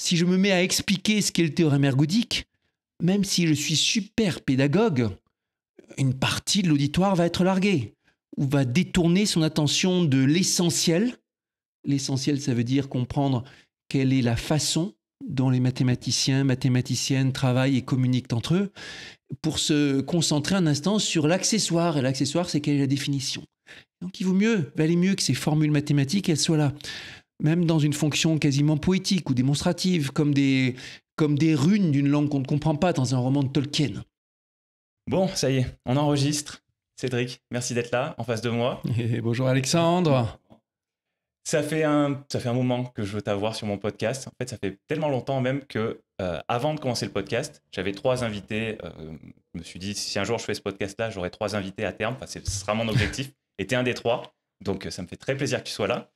si je me mets à expliquer ce qu'est le théorème ergodique, même si je suis super pédagogue, une partie de l'auditoire va être larguée ou va détourner son attention de l'essentiel. L'essentiel, ça veut dire comprendre quelle est la façon dont les mathématiciens, mathématiciennes travaillent et communiquent entre eux, pour se concentrer un instant sur l'accessoire. Et l'accessoire, c'est quelle est la définition. Donc il vaut mieux, valait mieux que ces formules mathématiques, elles soient là même dans une fonction quasiment poétique ou démonstrative, comme des, comme des runes d'une langue qu'on ne comprend pas dans un roman de Tolkien. Bon, ça y est, on enregistre. Cédric, merci d'être là, en face de moi. Et eh, eh, bonjour Alexandre. Ça fait, un, ça fait un moment que je veux t'avoir sur mon podcast. En fait, ça fait tellement longtemps même que, euh, avant de commencer le podcast, j'avais trois invités. Euh, je me suis dit, si un jour je fais ce podcast-là, j'aurai trois invités à terme. Enfin, ce sera mon objectif. Et es un des trois. Donc, euh, ça me fait très plaisir que tu sois là.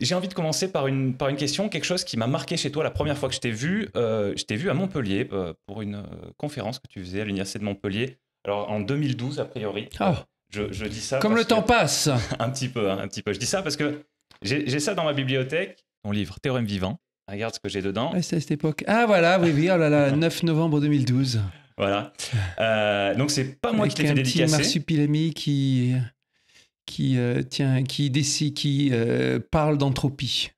J'ai envie de commencer par une, par une question, quelque chose qui m'a marqué chez toi la première fois que je t'ai vu. Euh, je t'ai vu à Montpellier euh, pour une euh, conférence que tu faisais à l'Université de Montpellier. Alors en 2012, a priori. Ah. Je, je, dis ça. Comme le temps passe Un petit peu, hein, un petit peu. Je dis ça parce que j'ai ça dans ma bibliothèque, mon livre Théorème vivant. Regarde ce que j'ai dedans. c'est à cette époque. Ah voilà, oui, oui, oh là là, 9 novembre 2012. Voilà. donc c'est pas moi qui t'ai fait C'est un petit marsupilami qui qui, euh, tient, qui, décide, qui euh, parle d'entropie.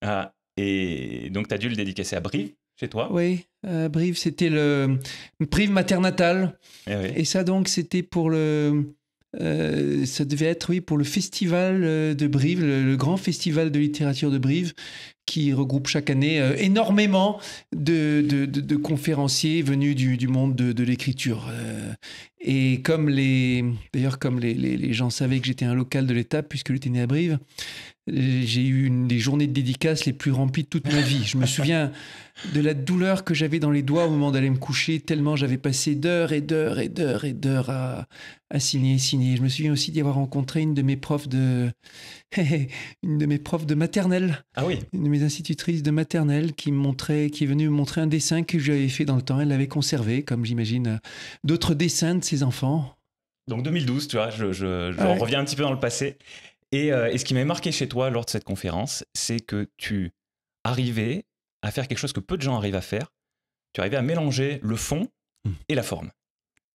Ah, et donc tu as dû le dédicacer à Brive, chez toi Oui, euh, Brive, c'était le Brive maternatale. Eh et ça donc, c'était pour le euh, ça devait être, oui, pour le festival euh, de Brive, le, grand festival de littérature de Brive, qui regroupe chaque année euh, énormément de, conférenciers venus du, monde de, l'écriture. et comme les, d'ailleurs, comme les, gens savaient que j'étais un local de l'État, puisque j'étais né à Brive, j'ai eu une des journées de dédicace les plus remplies de toute ma vie. Je me souviens de la douleur que j'avais dans les doigts au moment d'aller me coucher, tellement j'avais passé d'heures et d'heures et d'heures et d'heures à, signer et signer. Je me souviens aussi d'y avoir rencontré une de mes profs de une de mes profs de maternelle. Ah oui. Une de mes institutrices de maternelle qui montrait, qui est venue me montrer un dessin que j'avais fait dans le temps. Elle l'avait conservé, comme j'imagine d'autres dessins de ses enfants. Donc 2012, tu vois, je, reviens un petit peu dans le passé. Euh, et, ce qui m'a marqué chez toi lors de cette conférence, c'est que tu arrivais à faire quelque chose que peu de gens arrivent à faire. Tu arrivais à mélanger le fond mmh. et la forme.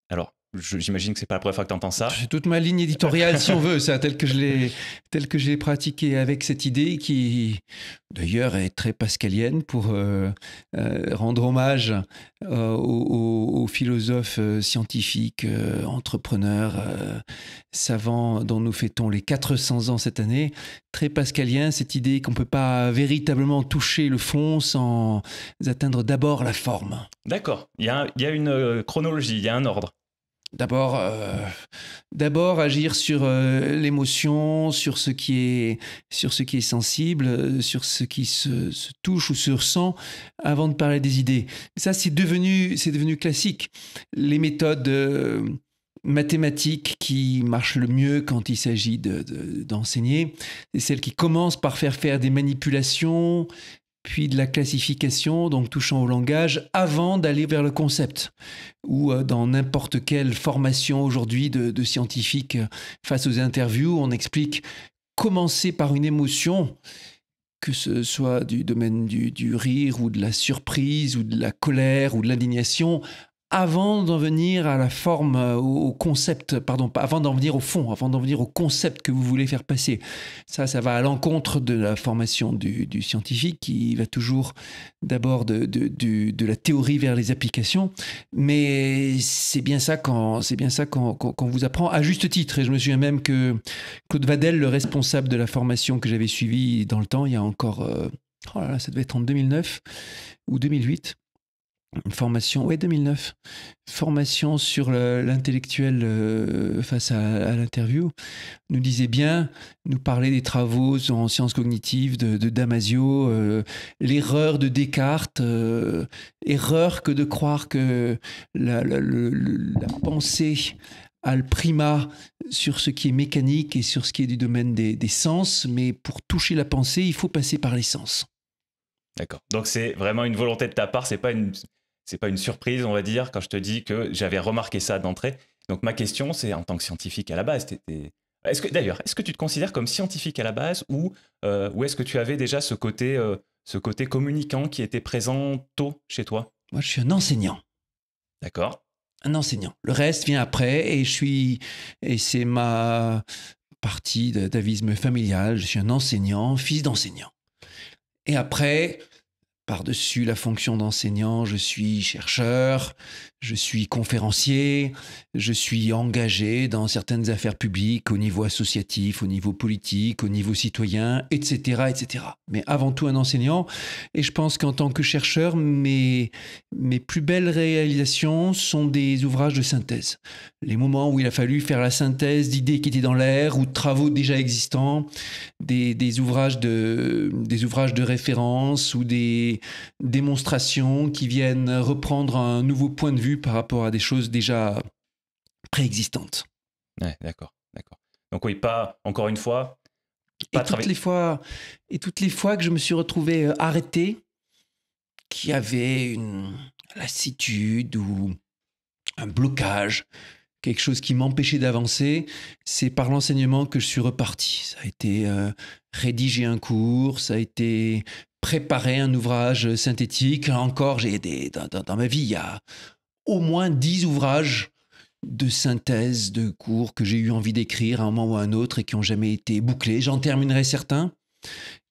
Alors, J'imagine que c'est pas la première fois que tu entends ça. J'ai toute ma ligne éditoriale, si on veut, ça, telle que je l'ai, tel que j'ai pratiquée avec cette idée qui, d'ailleurs, est très pascalienne pour euh, euh, rendre hommage euh, aux, philosophes scientifiques, entrepreneurs, savants dont nous fêtons les 400 ans cette année. Très pascalien, cette idée qu'on ne peut pas véritablement toucher le fond sans atteindre d'abord la forme. D'accord. Il il y a une chronologie, il y a un ordre. D'abord, euh, d'abord agir sur euh, l'émotion, sur ce qui est, sur ce qui est sensible, euh, sur ce qui se, touche ou se ressent, avant de parler des idées. Ça, c'est devenu, c'est devenu classique. Les méthodes mathématiques qui marchent le mieux quand il s'agit d'enseigner, c'est celles qui commencent par faire faire des manipulations, puis de la classification, donc touchant au langage, avant d'aller vers le concept, ou euh, dans n'importe quelle formation aujourd'hui de, scientifique scientifiques face aux interviews, on explique commencer par une émotion, que ce soit du domaine du, du, rire ou de la surprise ou de la colère ou de l'indignation, avant d'en venir à la forme, euh, au, concept, pardon, avant d'en venir au fond, avant d'en venir au concept que vous voulez faire passer. Ça, ça va à l'encontre de la formation du, scientifique qui va toujours d'abord de, la théorie vers les applications. Mais c'est bien ça quand c'est bien ça qu'on vous apprend à juste titre. Et je me souviens même que Claude Vadel, le responsable de la formation que j'avais suivie dans le temps, il y a encore, euh, oh là là, ça devait être en 2009 ou 2008 une formation, ouais, 2009, formation sur l'intellectuel euh, face à, à l'interview, nous disait bien, nous parlait des travaux en sciences cognitives de, Damasio, euh, l'erreur de Descartes, euh, erreur que de croire que la, pensée a le primat sur ce qui est mécanique et sur ce qui est du domaine des, des sens, mais pour toucher la pensée, il faut passer par les sens. D'accord. Donc c'est vraiment une volonté de ta part, c'est pas une c'est pas une surprise, on va dire, quand je te dis que j'avais remarqué ça d'entrée. Donc ma question, c'est en tant que scientifique à la base, est-ce que d'ailleurs, est-ce que tu te considères comme scientifique à la base ou, euh, est-ce que tu avais déjà ce côté, euh, ce côté communicant qui était présent tôt chez toi Moi, je suis un enseignant. D'accord. Un enseignant. Le reste vient après et je suis et c'est ma partie d'avisme familial. Je suis un enseignant, fils d'enseignant. Et après, par-dessus la fonction d'enseignant, je suis chercheur, je suis conférencier, je suis engagé dans certaines affaires publiques au niveau associatif, au niveau politique, au niveau citoyen, etc., etc. Mais avant tout un enseignant. Et je pense qu'en tant que chercheur, mes, mes plus belles réalisations sont des ouvrages de synthèse. Les moments où il a fallu faire la synthèse d'idées qui étaient dans l'air ou de travaux déjà existants, des, des, ouvrages, de, des ouvrages de référence ou des démonstrations qui viennent reprendre un nouveau point de vue par rapport à des choses déjà préexistantes. d'accord, d'accord. Donc oui, pas, encore une fois, pas et toutes les fois Et toutes les fois que je me suis retrouvé euh, arrêté, qui avait une lassitude ou un blocage, quelque chose qui m'empêchait d'avancer, c'est par l'enseignement que je suis reparti. Ça a été euh, rédiger un cours, ça a été préparer un ouvrage synthétique. Là encore, j'ai aidé dans, dans, ma vie, il y a au moins 10 ouvrages de synthèse, de cours que j'ai eu envie d'écrire à un moment ou à un autre et qui n'ont jamais été bouclés. J'en terminerai certains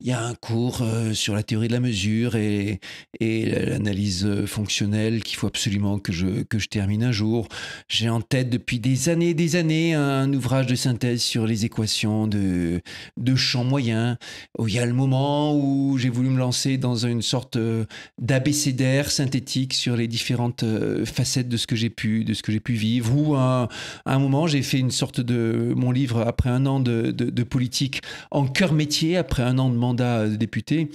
il y a un cours euh, sur la théorie de la mesure et, l'analyse euh, fonctionnelle qu'il faut absolument que je, que je termine un jour. J'ai en tête depuis des années et des années un ouvrage de synthèse sur les équations de, de moyens moyen. Oh, il y a le moment où j'ai voulu me lancer dans une sorte euh, d'abécédaire synthétique sur les différentes facettes de ce que j'ai pu, de ce que j'ai pu vivre. Ou à un, moment, j'ai fait une sorte de mon livre après un an de, de, de politique en cœur métier, après un an de de député,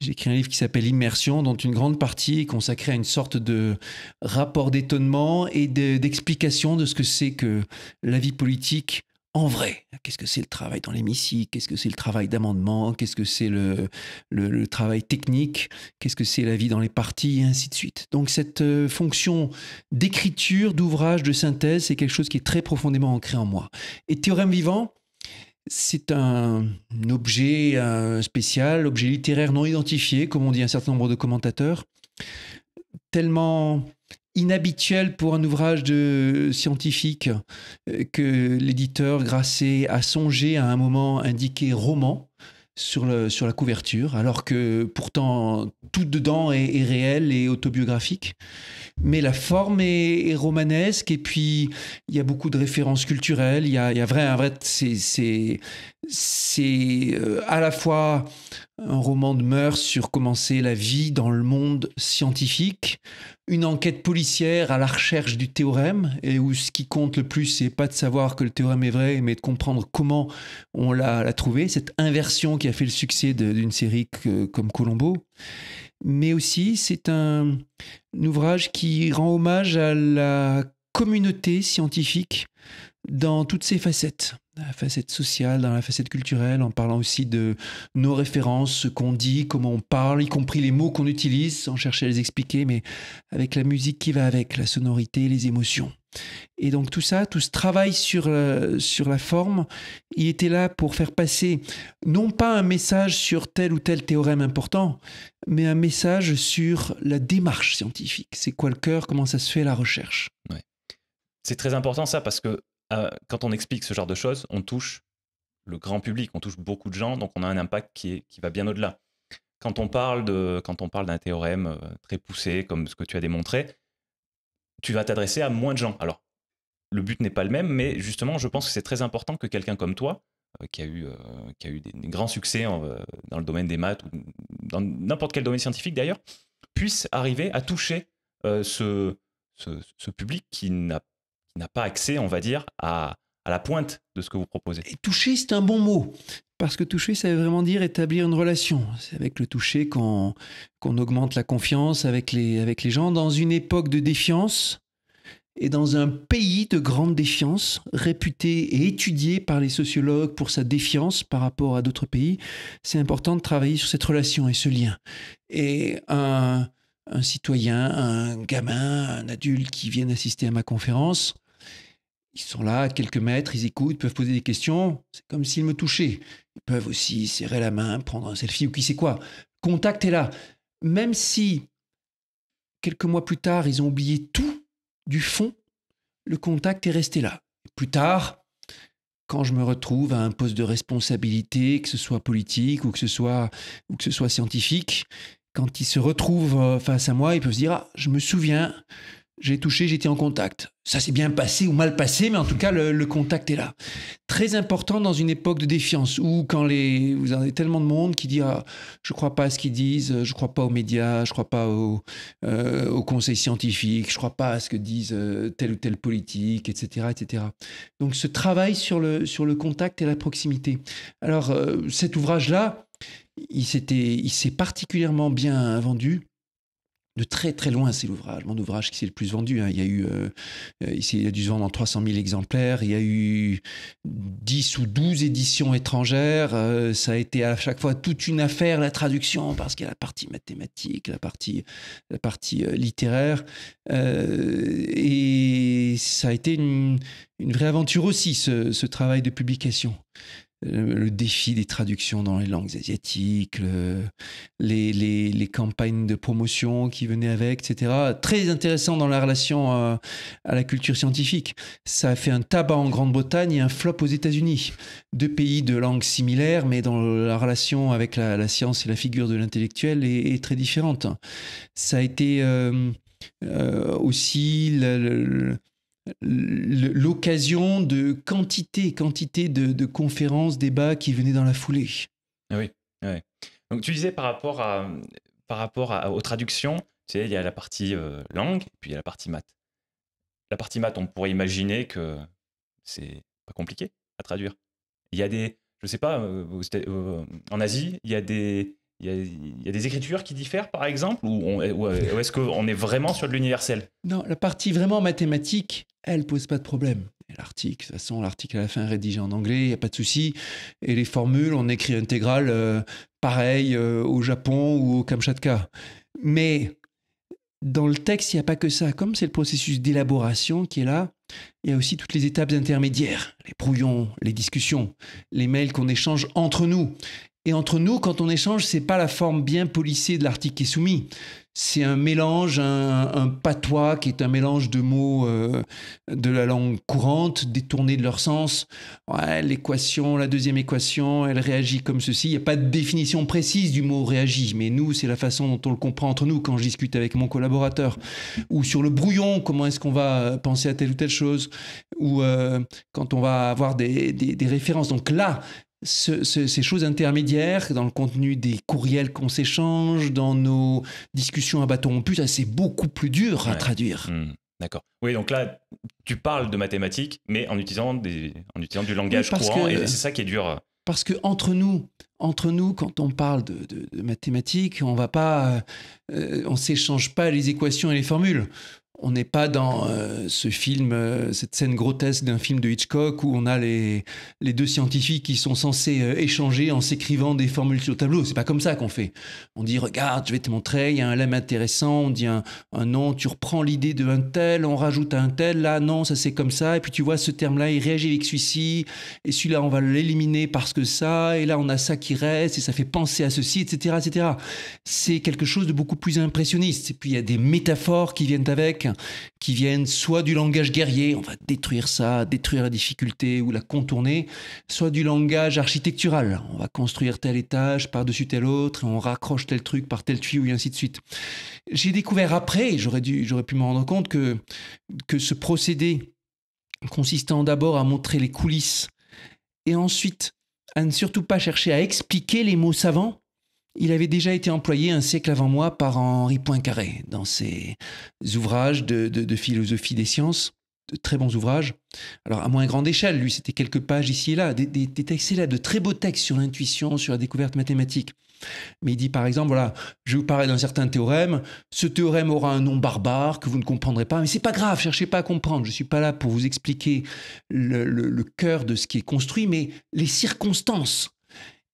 j'ai écrit un livre qui s'appelle Immersion, dont une grande partie est consacrée à une sorte de rapport d'étonnement et d'explication de ce que c'est que la vie politique en vrai. Qu'est-ce que c'est le travail dans l'hémicycle Qu'est-ce que c'est le travail d'amendement Qu'est-ce que c'est le, travail technique Qu'est-ce que c'est la vie dans les partis Et ainsi de suite. Donc cette euh, fonction d'écriture, d'ouvrage, de synthèse, c'est quelque chose qui est très profondément ancré en moi. Et Théorème Vivant, c'est un objet euh, spécial, objet littéraire non identifié, comme on dit un certain nombre de commentateurs, tellement inhabituel pour un ouvrage de scientifique euh, que l'éditeur Grasset a songé à un moment indiqué roman sur, le, sur la couverture, alors que pourtant tout dedans est, réel et autobiographique. Mais la forme est, romanesque et puis il y a beaucoup de références culturelles. Il y a, y vrai, un vrai, c'est euh, à la fois un roman de mœurs sur comment la vie dans le monde scientifique, une enquête policière à la recherche du théorème, et où ce qui compte le plus, c'est pas de savoir que le théorème est vrai, mais de comprendre comment on l'a trouvé, cette inversion qui a fait le succès d'une série comme Colombo. Mais aussi, c'est un ouvrage qui rend hommage à la communauté scientifique dans toutes ses facettes dans la facette sociale, dans la facette culturelle, en parlant aussi de nos références, ce qu'on dit, comment on parle, y compris les mots qu'on utilise, sans chercher à les expliquer, mais avec la musique qui va avec, la sonorité, les émotions. Et donc tout ça, tout ce travail sur, euh, sur la forme, il était là pour faire passer non pas un message sur tel ou tel théorème important, mais un message sur la démarche scientifique. C'est quoi le cœur, comment ça se fait la recherche. C'est très important ça parce que euh, quand on explique ce genre de choses, on touche le grand public, on touche beaucoup de gens, donc on a un impact qui, est, qui va bien au-delà. Quand on parle de, quand on parle d'un théorème euh, très poussé comme ce que tu as démontré, tu vas t'adresser à moins de gens. Alors, le but n'est pas le même, mais justement, je pense que c'est très important que quelqu'un comme toi, euh, qui a eu, qui a eu des, grands succès dans le domaine des maths ou dans n'importe quel domaine scientifique d'ailleurs, puisse arriver à toucher ce, ce, ce, public qui n'a n'a pas accès, on va dire, à, la pointe de ce que vous proposez. Et toucher, c'est un bon mot. Parce que toucher, ça veut vraiment dire établir une relation. C'est avec le toucher qu'on augmente la confiance avec les, avec les gens. Dans une époque de défiance et dans un pays de grande défiance, réputé et étudié par les sociologues pour sa défiance par rapport à d'autres pays, c'est important de travailler sur cette relation et ce lien. Et un, un citoyen, un gamin, un adulte qui viennent assister à ma conférence, ils sont là, quelques mètres, ils écoutent, peuvent poser des questions. C'est comme s'ils me touchaient. Ils peuvent aussi serrer la main, prendre un selfie ou qui sait quoi. Contact est là. Même si, quelques mois plus tard, ils ont oublié tout du fond, le contact est resté là. Plus tard, quand je me retrouve à un poste de responsabilité, que ce soit politique ou que ce soit, ou que ce soit scientifique, quand ils se retrouvent euh, face à moi, ils peuvent se dire ah, je me souviens j'ai touché, j'étais en contact. Ça s'est bien passé ou mal passé, mais en tout cas, le, contact est là. Très important dans une époque de défiance où quand les, vous avez tellement de monde qui dit je ah, je crois pas à ce qu'ils disent, je ne crois pas aux médias, je ne crois pas euh, aux, conseils scientifiques, je ne crois pas à ce que disent euh, tel telle ou telle politique, etc., etc. Donc ce travail sur le, sur le contact et la proximité. Alors euh, cet ouvrage-là, il s'est particulièrement bien vendu de très très loin, c'est l'ouvrage, mon ouvrage qui s'est le plus vendu. Hein. Il y a eu, euh, euh, ici il, y a dû se vendre en 300 000 exemplaires. Il y a eu 10 ou 12 éditions étrangères. Euh, ça a été à chaque fois toute une affaire, la traduction, parce qu'il y a la partie mathématique, la partie, la partie littéraire. et ça a été une, vraie aventure aussi, ce, ce travail de publication. Euh, le défi des traductions dans les langues asiatiques, les, campagnes de promotion qui venaient avec, etc. Très intéressant dans la relation euh, à, la culture scientifique. Ça a fait un tabac en Grande-Bretagne et un flop aux États-Unis. Deux pays de langues similaires, mais dans la relation avec la, science et la figure de l'intellectuel est, très différente. Ça a été euh, aussi... le l'occasion de quantité, quantité de, conférences, débats qui venaient dans la foulée. Ah oui, ah oui. Donc tu disais par rapport, à, par rapport à, aux traductions, tu sais, il y a la partie euh, langue langue, puis il y a la partie maths. La partie maths, on pourrait imaginer que c'est pas compliqué à traduire. Il y a des, je sais pas, euh, euh, en Asie, il y a des, il y, a, des écritures qui diffèrent, par exemple, ou, euh, est-ce qu'on est vraiment sur de l'universel Non, la partie vraiment mathématique, elle pose pas de problème. L'article, de toute façon, l'article à la fin rédigé en anglais, il n'y a pas de souci. Et les formules, on écrit intégrale euh, pareil euh, au Japon ou au Kamchatka. Mais dans le texte, il n'y a pas que ça. Comme c'est le processus d'élaboration qui est là, il y a aussi toutes les étapes intermédiaires, les brouillons, les discussions, les mails qu'on échange entre nous, et entre nous, quand on échange, c'est pas la forme bien polissée de l'article qui est soumis. C'est un mélange, un, patois qui est un mélange de mots euh, de la langue courante, détournés de leur sens. Ouais, l'équation, la deuxième équation, elle réagit comme ceci. Il n'y a pas de définition précise du mot réagit, mais nous, c'est la façon dont on le comprend entre nous quand je discute avec mon collaborateur. Ou sur le brouillon, comment est-ce qu'on va euh, penser à telle ou telle chose. Ou euh, quand on va avoir des, des références. Donc là, ces choses intermédiaires dans le contenu des courriels qu'on s'échange, dans nos discussions à bâton rompu, ça c'est beaucoup plus dur à traduire. Hmm. D'accord. Oui, donc là, tu parles de mathématiques, mais en utilisant, des, en utilisant du langage courant, et c'est ça qui est dur. Euh. Parce que entre nous, entre nous, quand on parle de, mathématiques, on va pas, euh, on s'échange pas les équations et les formules on n'est pas dans euh, ce film, euh, cette scène grotesque d'un film de Hitchcock où on a les, deux scientifiques qui sont censés euh, échanger en s'écrivant des formules sur le tableau. C'est pas comme ça qu'on fait. On dit regarde, je vais te montrer, il y a un lemme intéressant. On dit un, non nom, tu reprends l'idée de un tel, on rajoute un tel. Là, non, ça c'est comme ça. Et puis tu vois ce terme-là, il réagit avec celui-ci. Et celui-là, on va l'éliminer parce que ça. Et là, on a ça qui reste et ça fait penser à ceci, etc., etc. C'est quelque chose de beaucoup plus impressionniste. Et puis il y a des métaphores qui viennent avec qui viennent soit du langage guerrier, on va détruire ça, détruire la difficulté ou la contourner, soit du langage architectural, on va construire tel étage par-dessus tel autre, on raccroche tel truc par tel tuyau et ainsi de suite. J'ai découvert après, j'aurais pu me rendre compte que, que ce procédé consistant d'abord à montrer les coulisses et ensuite à ne surtout pas chercher à expliquer les mots savants, il avait déjà été employé un siècle avant moi par Henri Poincaré dans ses ouvrages de, philosophie des sciences, de très bons ouvrages. Alors à moins grande échelle, lui, c'était quelques pages ici et là, des, textes là, de très beaux textes sur l'intuition, sur la découverte mathématique. Mais il dit par exemple, voilà, je vous parlais d'un certain théorème, ce théorème aura un nom barbare que vous ne comprendrez pas, mais c'est pas grave, cherchez pas à comprendre, je ne suis pas là pour vous expliquer le, le cœur de ce qui est construit, mais les circonstances.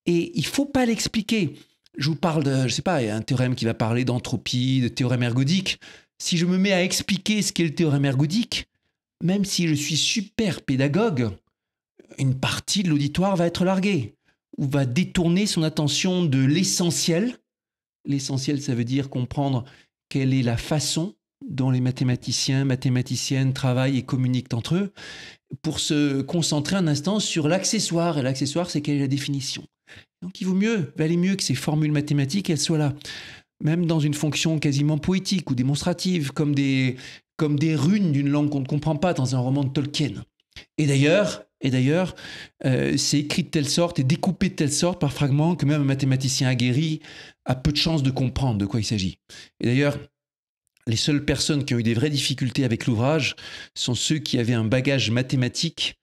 Et il faut pas l'expliquer je vous parle de, je sais pas, un théorème qui va parler d'entropie, de théorème ergodique. Si je me mets à expliquer ce qu'est le théorème ergodique, même si je suis super pédagogue, une partie de l'auditoire va être larguée ou va détourner son attention de l'essentiel. L'essentiel, ça veut dire comprendre quelle est la façon dont les mathématiciens, mathématiciennes travaillent et communiquent entre eux, pour se concentrer un instant sur l'accessoire. Et l'accessoire, c'est quelle est la définition donc il vaut mieux, valait mieux que ces formules mathématiques, elles soient là. Même dans une fonction quasiment poétique ou démonstrative, comme des, comme des runes d'une langue qu'on ne comprend pas dans un roman de Tolkien. Et d'ailleurs, et d'ailleurs, euh, c'est écrit de telle sorte et découpé de telle sorte par fragments que même un mathématicien aguerri a peu de chances de comprendre de quoi il s'agit. Et d'ailleurs, les seules personnes qui ont eu des vraies difficultés avec l'ouvrage sont ceux qui avaient un bagage mathématique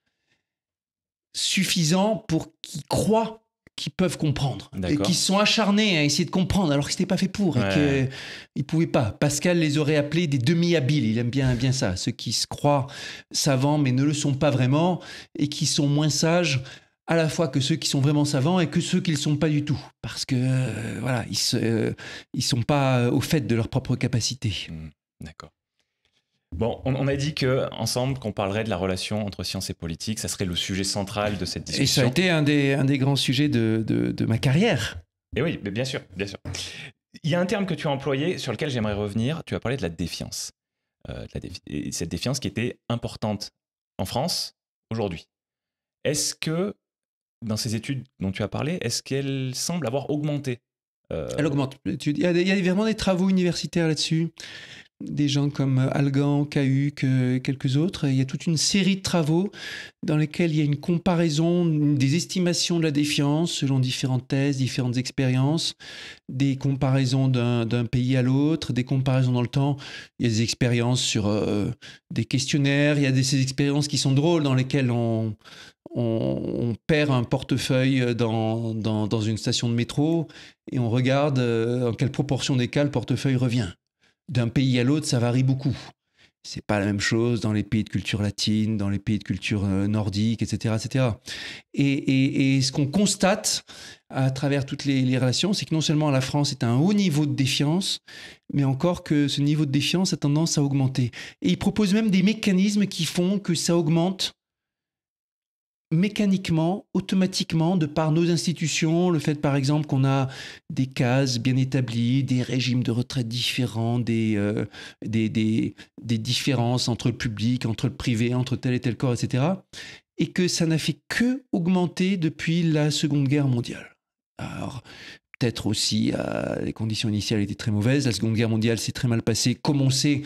suffisant pour qu'ils croient qui peuvent comprendre et qui sont acharnés à essayer de comprendre alors que c'était pas fait pour et qu'ils ne pouvaient pas. Pascal les aurait appelés des demi-habiles. Il aime bien bien ça, ceux qui se croient savants mais ne le sont pas vraiment et qui sont moins sages à la fois que ceux qui sont vraiment savants et que ceux qui ne le sont pas du tout parce que euh, voilà, ils se, euh, ils sont pas euh, au fait de leur propre capacité. Mmh. D'accord. Bon, on, a dit qu'ensemble, qu'on parlerait de la relation entre science et politique, ça serait le sujet central de cette discussion. Et ça a été un des, grands sujets de, ma carrière. Et eh oui, bien sûr, bien sûr. Il y a un terme que tu as employé sur lequel j'aimerais revenir. Tu as parlé de la défiance. Euh, cette défiance qui était importante en France aujourd'hui. Est-ce que, dans ces études dont tu as parlé, est-ce qu'elle semble avoir augmenté euh, Elle augmente. Il y, a vraiment des travaux universitaires là-dessus des gens comme euh, Algan, Cahuc, quelques autres. Il y a toute une série de travaux dans lesquels il y a une comparaison des estimations de la défiance selon différentes thèses, différentes expériences, des comparaisons d'un pays à l'autre, des comparaisons dans le temps. Il y a des expériences sur euh, des questionnaires, il y a des, ces expériences qui sont drôles dans lesquelles on, perd un portefeuille dans, une station de métro et on regarde euh, en quelle proportion des cas le portefeuille revient d'un pays à l'autre, ça varie beaucoup. C'est pas la même chose dans les pays de culture latine, dans les pays de culture euh, nordique, etc., etc. Et, ce qu'on constate à travers toutes les, les relations, c'est que non seulement la France est à un haut niveau de défiance, mais encore que ce niveau de défiance a tendance à augmenter. Et ils proposent même des mécanismes qui font que ça augmente mécaniquement, automatiquement, de par nos institutions, le fait par exemple qu'on a des cases bien établies, des régimes de retraite différents, des, euh, des, différences entre le public, entre le privé, entre tel et tel corps, etc. Et que ça n'a fait que augmenter depuis la Seconde Guerre mondiale. Alors, peut-être aussi, euh, les conditions initiales étaient très mauvaises, la Seconde Guerre mondiale s'est très mal passée, comme et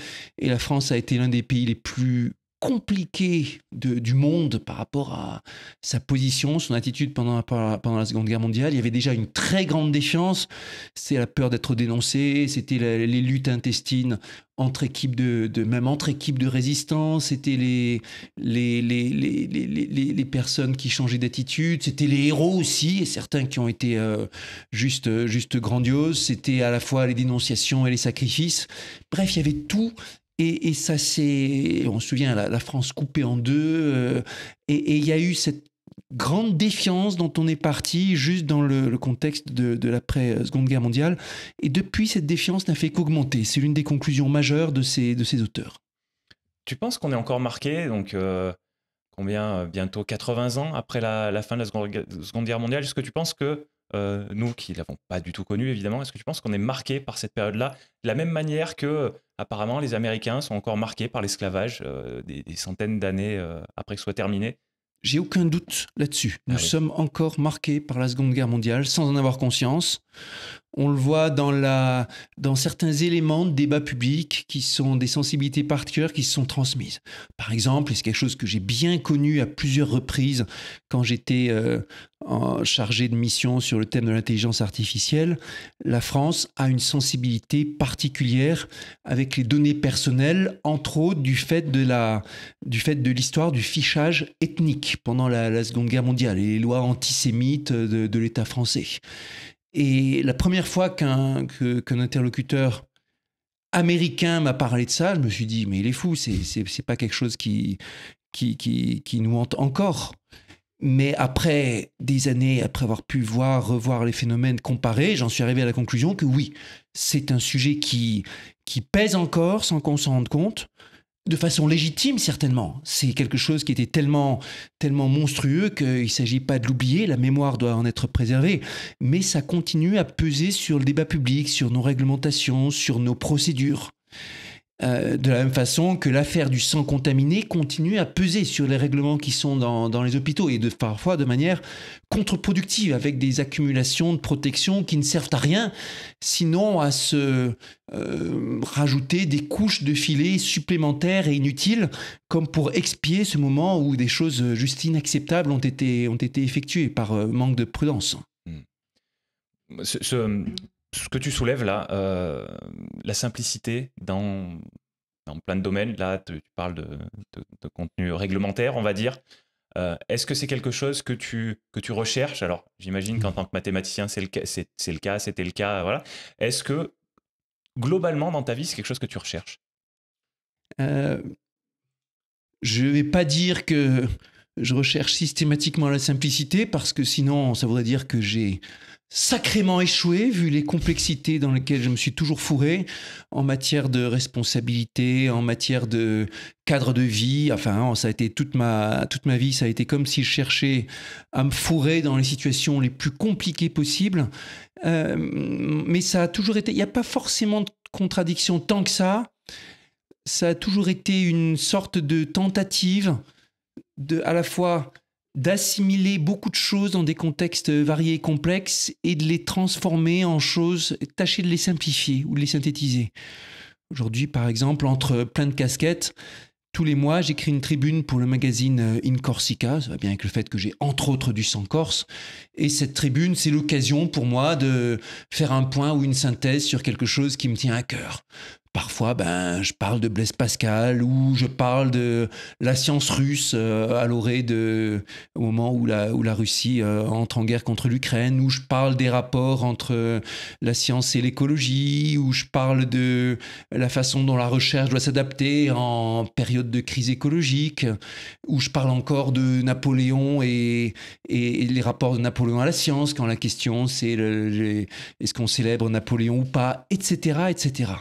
la France a été l'un des pays les plus compliqué du monde par rapport à sa position, son attitude pendant, la Seconde Guerre mondiale. Il y avait déjà une très grande défiance. C'est la peur d'être dénoncé, c'était les luttes intestines entre équipes de, même entre équipes de résistance, c'était les les, les, personnes qui changeaient d'attitude, c'était les héros aussi, et certains qui ont été euh, juste, juste grandioses, c'était à la fois les dénonciations et les sacrifices. Bref, il y avait tout et, ça c'est, on se souvient, la, France coupée en deux, euh, et il y a eu cette grande défiance dont on est parti juste dans le, contexte de, l'après-Seconde Guerre mondiale. Et depuis, cette défiance n'a fait qu'augmenter. C'est l'une des conclusions majeures de ces, de ces auteurs. Tu penses qu'on est encore marqué, donc euh, combien euh, Bientôt 80 ans après la, fin de la Seconde, Guerre mondiale. Est-ce que tu penses que nous, qui ne l'avons pas du tout connu, évidemment, est-ce que tu penses qu'on est marqué par cette période-là de la même manière que apparemment, les Américains sont encore marqués par l'esclavage euh, des, centaines d'années euh, après que ce soit terminé. J'ai aucun doute là-dessus. Ah Nous sommes encore marqués par la Seconde Guerre mondiale sans en avoir conscience. On le voit dans, certains éléments de débat public qui sont des sensibilités particulières qui se sont transmises. Par exemple, et c'est quelque chose que j'ai bien connu à plusieurs reprises quand j'étais euh, euh, chargé de mission sur le thème de l'intelligence artificielle, la France a une sensibilité particulière avec les données personnelles, entre autres du fait de du fait de l'histoire du fichage ethnique pendant la, Seconde Guerre mondiale et les lois antisémites de, l'État français. Et la première fois qu'un interlocuteur américain m'a parlé de ça, je me suis dit mais il est fou, c'est pas quelque chose qui, qui, qui nous hante encore. Mais après des années, après avoir pu voir, revoir les phénomènes, comparés, j'en suis arrivé à la conclusion que oui, c'est un sujet qui, qui pèse encore sans qu'on s'en rende compte, de façon légitime certainement. C'est quelque chose qui était tellement, tellement monstrueux qu'il ne s'agit pas de l'oublier, la mémoire doit en être préservée, mais ça continue à peser sur le débat public, sur nos réglementations, sur nos procédures. Euh, de la même façon que l'affaire du sang contaminé continue à peser sur les règlements qui sont dans, dans les hôpitaux et de, parfois de manière contre-productive avec des accumulations de protection qui ne servent à rien sinon à se euh, rajouter des couches de filets supplémentaires et inutiles comme pour expier ce moment où des choses euh, juste inacceptables ont été, ont été effectuées par manque de prudence. Hmm ce que tu soulèves là, euh, la simplicité dans, plein de domaines, là tu, parles de, contenu réglementaire, on va dire. Euh, est-ce que c'est quelque chose que tu, que tu recherches Alors, j'imagine qu'en tant que mathématicien, c'est le, cas, c'était le cas, voilà. Est-ce que, globalement, dans ta vie, c'est quelque chose que tu recherches euh, Je ne vais pas dire que je recherche systématiquement la simplicité, parce que sinon, ça voudrait dire que j'ai sacrément échoué vu les complexités dans lesquelles je me suis toujours fourré en matière de responsabilité, en matière de cadre de vie. Enfin, hein, ça a été toute ma, toute ma vie, ça a été comme si je cherchais à me fourrer dans les situations les plus compliquées possibles. Euh, mais ça a toujours été, il n'y a pas forcément de contradiction tant que ça. Ça a toujours été une sorte de tentative de à la fois d'assimiler beaucoup de choses dans des contextes variés et complexes et de les transformer en choses, tâcher de les simplifier ou de les synthétiser. Aujourd'hui, par exemple, entre plein de casquettes, tous les mois, j'écris une tribune pour le magazine euh, In Corsica. Ça va bien avec le fait que j'ai entre autres du sang corse. Et cette tribune, c'est l'occasion pour moi de faire un point ou une synthèse sur quelque chose qui me tient à cœur. Parfois, ben, je parle de Blaise Pascal ou je parle de la science russe euh, à l'orée de moment où la, où la Russie euh, entre en guerre contre l'Ukraine, où je parle des rapports entre la science et l'écologie, Ou je parle de la façon dont la recherche doit s'adapter en période de crise écologique, où je parle encore de Napoléon et, et, et les rapports de Napoléon à la science quand la question c'est est-ce qu'on célèbre Napoléon ou pas, etc., etc.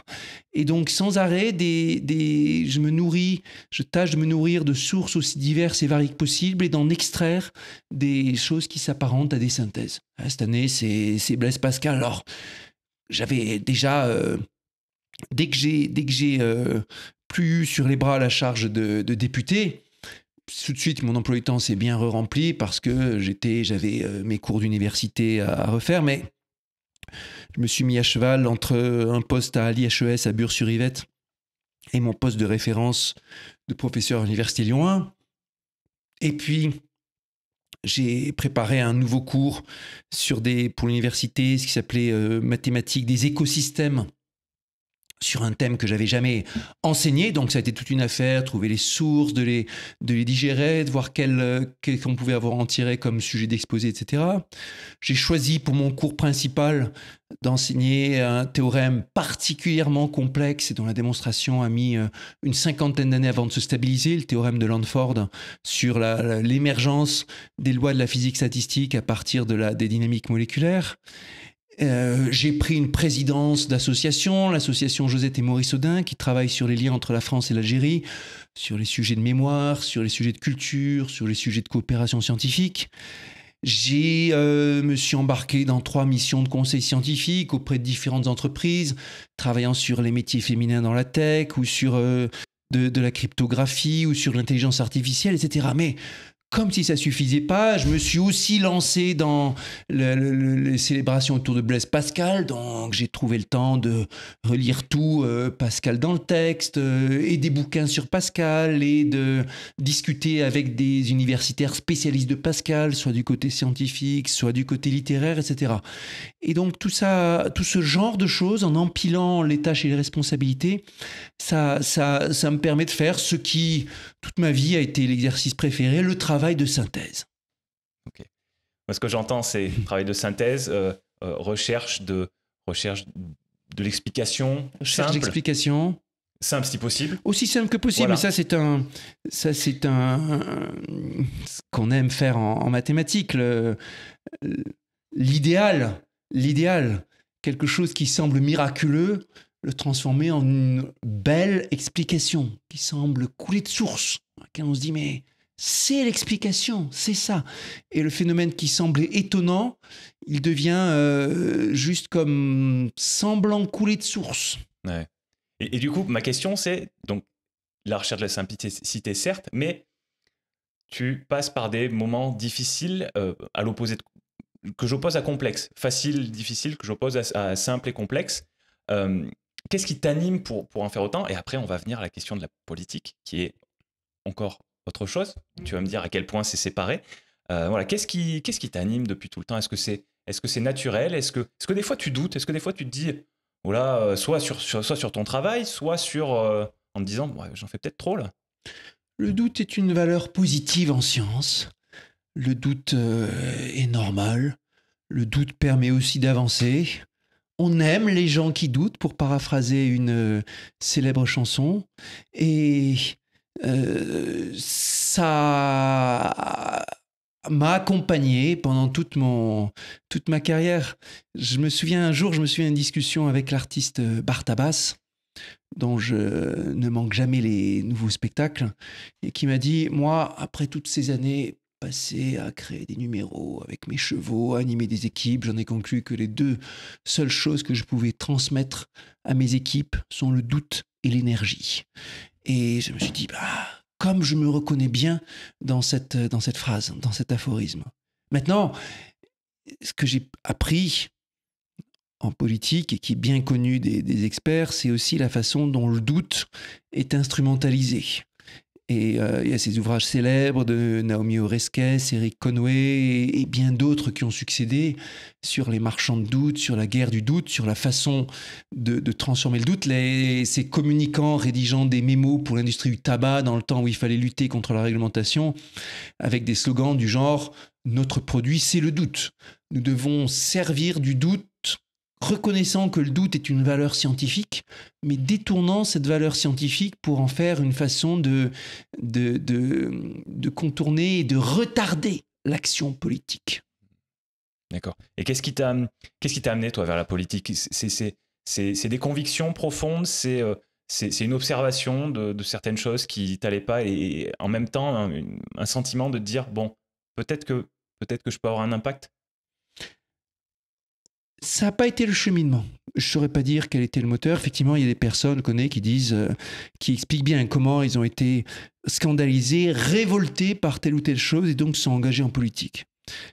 Et donc, sans arrêt, des, des, je me nourris, je tâche de me nourrir de sources aussi diverses et variées que possible et d'en extraire des choses qui s'apparentent à des synthèses. Hein, cette année, c'est Blaise Pascal. Alors, j'avais déjà, euh, dès que j'ai euh, plus eu sur les bras la charge de, député, tout de suite, mon emploi du temps s'est bien rempli parce que j'étais, j'avais euh, mes cours d'université à, à refaire, mais je me suis mis à cheval entre un poste à l'IHES à Bure-sur-Yvette et mon poste de référence de professeur à l'Université Lyon 1. Et puis, j'ai préparé un nouveau cours sur des, pour l'université, ce qui s'appelait euh, mathématiques des écosystèmes sur un thème que j'avais jamais enseigné. Donc ça a été toute une affaire, trouver les sources, de les, de les digérer, de voir quel, euh, qu'on pouvait avoir en tirer comme sujet d'exposé, etc. J'ai choisi pour mon cours principal d'enseigner un théorème particulièrement complexe et dont la démonstration a mis euh, une cinquantaine d'années avant de se stabiliser, le théorème de Landford sur l'émergence des lois de la physique statistique à partir de la, des dynamiques moléculaires. Euh, j'ai pris une présidence d'association, l'association Josette et Maurice Audin, qui travaille sur les liens entre la France et l'Algérie, sur les sujets de mémoire, sur les sujets de culture, sur les sujets de coopération scientifique. J'ai euh, me suis embarqué dans trois missions de conseil scientifique auprès de différentes entreprises, travaillant sur les métiers féminins dans la tech ou sur euh, de, de, la cryptographie ou sur l'intelligence artificielle, etc. Mais comme si ça suffisait pas, je me suis aussi lancé dans les célébrations autour de Blaise Pascal, donc j'ai trouvé le temps de relire tout euh, Pascal dans le texte euh, et des bouquins sur Pascal et de discuter avec des universitaires spécialistes de Pascal, soit du côté scientifique, soit du côté littéraire, etc. Et donc tout ça, tout ce genre de choses, en empilant les tâches et les responsabilités, ça, ça, ça me permet de faire ce qui toute ma vie a été l'exercice préféré, le travail travail de synthèse. Ok. ce que j'entends, c'est travail de synthèse, euh, euh, recherche de recherche de l'explication. Recherche d'explication. Simple si possible. Aussi simple que possible. ça, c'est un, ça, c'est un, ce qu'on aime faire en, en mathématiques. l'idéal, l'idéal, quelque chose qui semble miraculeux, le transformer en une belle explication qui semble couler de source. On se dit, mais c'est l'explication, c'est ça. Et le phénomène qui semblait étonnant, il devient euh, juste comme semblant couler de source. Et, du coup, ma question, c'est donc la recherche de la simplicité, certes, mais tu passes par des moments difficiles euh, à l'opposé que j'oppose à complexe, facile, difficile, que j'oppose à, à, simple et complexe. Euh, qu'est-ce qui t'anime pour, pour en faire autant Et après, on va venir à la question de la politique, qui est encore autre chose. Tu vas me dire à quel point c'est séparé. Euh, voilà, qu'est-ce qui, qu'est-ce qui t'anime depuis tout le temps Est-ce que c'est, est-ce que c'est naturel Est-ce que, est-ce que des fois tu doutes Est-ce que des fois tu te dis, voilà, oh euh, soit sur, soit sur ton travail, soit sur euh, en te disant, j'en fais peut-être trop là. Le doute est une valeur positive en science. Le doute est normal. Le doute permet aussi d'avancer. On aime les gens qui doutent, pour paraphraser une célèbre chanson. Et euh, ça m'a accompagné pendant toute, mon, toute ma carrière. Je me souviens un jour, je me souviens d'une discussion avec l'artiste euh, Bartabas, dont je ne manque jamais les nouveaux spectacles, et qui m'a dit, moi, après toutes ces années passées à créer des numéros avec mes chevaux, à animer des équipes, j'en ai conclu que les deux seules choses que je pouvais transmettre à mes équipes sont le doute et l'énergie. Et je me suis dit, bah, comme je me reconnais bien dans cette, phrase, dans cet aphorisme. Maintenant, ce que j'ai appris en politique et qui est bien connu des experts, c'est aussi la façon dont le doute est instrumentalisé. Et euh, il y a ces ouvrages célèbres de Naomi Oreskes, Eric Conway et, bien d'autres qui ont succédé sur les marchands de doute, sur la guerre du doute, sur la façon de, transformer le doute. Les, ces communicants rédigeant des mémos pour l'industrie du tabac dans le temps où il fallait lutter contre la réglementation avec des slogans du genre Notre produit, c'est le doute. Nous devons servir du doute reconnaissant que le doute est une valeur scientifique, mais détournant cette valeur scientifique pour en faire une façon de, de, contourner et de retarder l'action politique. D'accord. Et qu'est-ce qui t'a quest amené toi vers la politique C'est des convictions profondes, c'est euh, c'est une observation de, certaines choses qui t'allaient pas et, en même temps un, sentiment de dire bon peut-être que peut-être que je peux avoir un impact. Ça n'a pas été le cheminement. Je ne saurais pas dire quel était le moteur. Effectivement, il y a des personnes connaît qui disent, euh, qui expliquent bien comment ils ont été scandalisés, révoltés par telle ou telle chose et donc sont engagés en politique.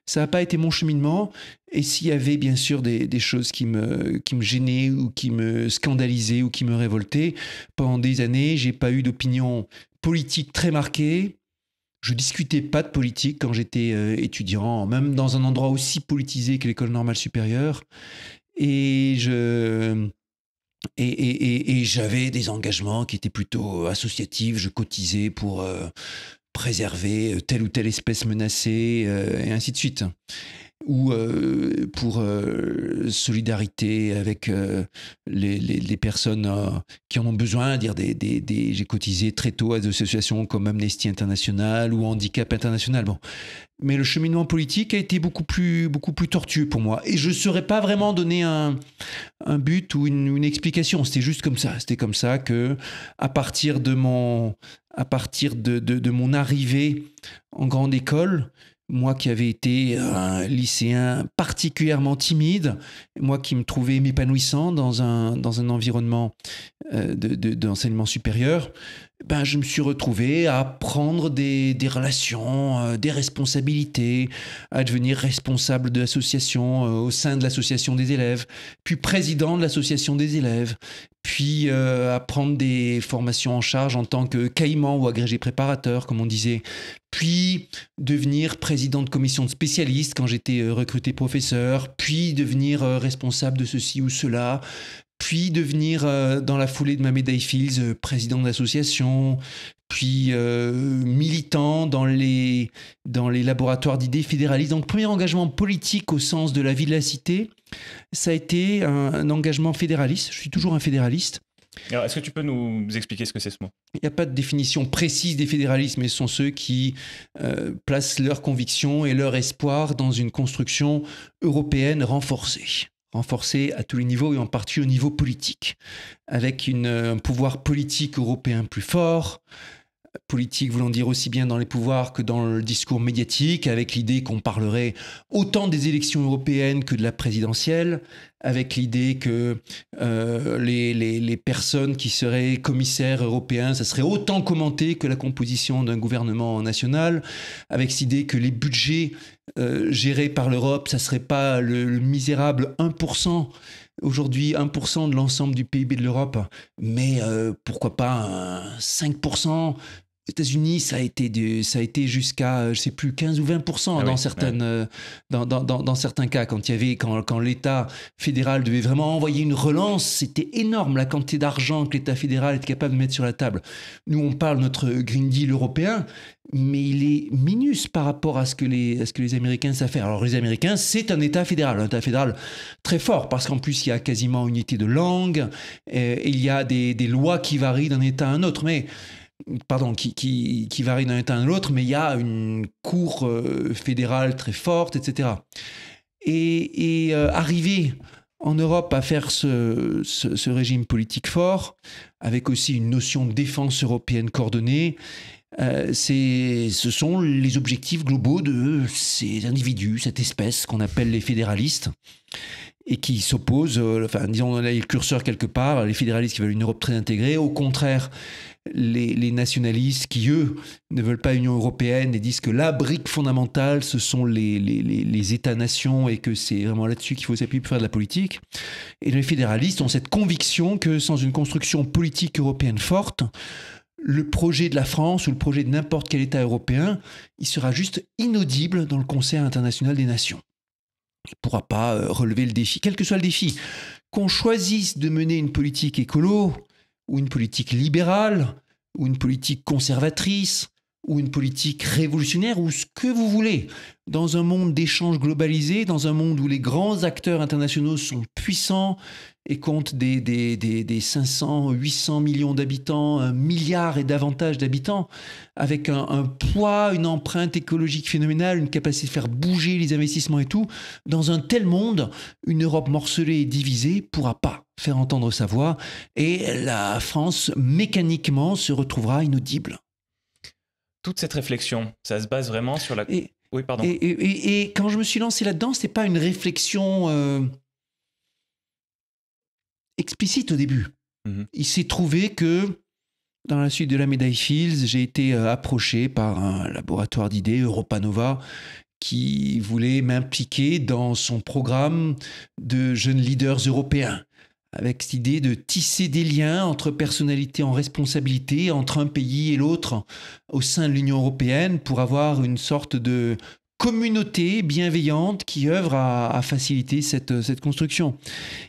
Ça n'a pas été mon cheminement. Et s'il y avait bien sûr des, des, choses qui me, qui me gênaient ou qui me scandalisaient ou qui me révoltaient, pendant des années, j'ai pas eu d'opinion politique très marquée. Je discutais pas de politique quand j'étais euh, étudiant, même dans un endroit aussi politisé que l'école normale supérieure. Et je. Et, j'avais des engagements qui étaient plutôt associatifs. Je cotisais pour euh, préserver euh, telle ou telle espèce menacée, et ainsi de suite ou euh, pour euh, solidarité avec euh, les, personnes qui en ont besoin, dire des, des, des j'ai cotisé très tôt à des associations comme Amnesty International ou Handicap International. Bon, mais le cheminement politique a été beaucoup plus beaucoup plus tortueux pour moi et je ne saurais pas vraiment donner un, un but ou une, une explication. C'était juste comme ça. C'était comme ça que à partir de mon à partir de, de mon arrivée en grande école moi qui avais été euh, un lycéen particulièrement timide, moi qui me trouvais m'épanouissant dans un, dans un environnement euh, d'enseignement de, supérieur, ben, je me suis retrouvé à prendre des, relations, euh, des responsabilités, à devenir responsable de l'association euh, au sein de l'association des élèves, puis président de l'association des élèves, puis euh, à prendre des formations en charge en tant que caïman ou agrégé préparateur, comme on disait, puis devenir président de commission de spécialistes quand j'étais recruté professeur, puis devenir responsable de ceci ou cela, puis devenir euh, dans la foulée de ma médaille Fields euh, président d'association, puis euh, militant dans les, dans les laboratoires d'idées fédéralistes. Donc premier engagement politique au sens de la vie de la cité, ça a été un, engagement fédéraliste. Je suis toujours un fédéraliste. Alors, est-ce que tu peux nous expliquer ce que c'est ce mot Il n'y a pas de définition précise des fédéralistes, mais ce sont ceux qui placent leurs convictions et leur espoir dans une construction européenne renforcée renforcée à tous les niveaux et en particulier au niveau politique, avec un pouvoir politique européen plus fort, politique voulant dire aussi bien dans les pouvoirs que dans le discours médiatique, avec l'idée qu'on parlerait autant des élections européennes que de la présidentielle, avec l'idée que euh, les, les, personnes qui seraient commissaires européens, ça serait autant commenté que la composition d'un gouvernement national, avec cette idée que les budgets euh, gérés par l'Europe, ça serait pas le, misérable 1% aujourd'hui 1% de l'ensemble du PIB de l'Europe, mais euh, pourquoi pas 5% États-Unis, ça a été, ça a été jusqu'à, euh, je sais plus, 15 ou 20 ah dans, certaines, euh, dans, dans, dans, certains cas. Quand, il y avait, quand, quand l'État fédéral devait vraiment envoyer une relance, c'était énorme la quantité d'argent que l'État fédéral était capable de mettre sur la table. Nous, on parle notre Green Deal européen, mais il est minus par rapport à ce que les, ce que les Américains savent faire. Alors les Américains, c'est un État fédéral, un État fédéral très fort, parce qu'en plus, il y a quasiment une unité de langue, et, il y a des, des lois qui varient d'un État à un autre. Mais pardon, qui, qui, varie d'un État à l'autre, mais il y a une cour euh, fédérale très forte, etc. Et, euh, arriver en Europe à faire ce, régime politique fort, avec aussi une notion de défense européenne coordonnée, euh, ce sont les objectifs globaux de ces individus, cette espèce qu'on appelle les fédéralistes, et qui s'opposent, enfin disons, on a le curseur quelque part, les fédéralistes qui veulent une Europe très intégrée, au contraire, les, nationalistes qui, eux, ne veulent pas l'Union européenne et disent que la brique fondamentale, ce sont les, les États-nations et que c'est vraiment là-dessus qu'il faut s'appuyer pour faire de la politique. Et les fédéralistes ont cette conviction que sans une construction politique européenne forte, le projet de la France ou le projet de n'importe quel État européen, il sera juste inaudible dans le Conseil international des nations. Il ne pourra pas euh, relever le défi, quel que soit le défi. Qu'on choisisse de mener une politique écolo, ou une politique libérale, ou une politique conservatrice, ou une politique révolutionnaire, ou ce que vous voulez. Dans un monde d'échanges globalisés, dans un monde où les grands acteurs internationaux sont puissants et comptent des, des, des, des 500, 800 millions d'habitants, un milliard et davantage d'habitants, avec un, poids, une empreinte écologique phénoménale, une capacité de faire bouger les investissements et tout, dans un tel monde, une Europe morcelée et divisée pourra pas faire entendre sa voix, et la France mécaniquement se retrouvera inaudible. Toute cette réflexion, ça se base vraiment sur la... Et, oui, pardon. Et, quand je me suis lancé là-dedans, c'est pas une réflexion euh, explicite au début. Mhm. Il s'est trouvé que dans la suite de la médaille Fields, j'ai été euh, approché par un laboratoire d'idées, Nova, qui voulait m'impliquer dans son programme de jeunes leaders européens avec cette idée de tisser des liens entre personnalités en responsabilité, entre un pays et l'autre au sein de l'Union européenne, pour avoir une sorte de communauté bienveillante qui œuvre à, faciliter cette, euh, cette, construction.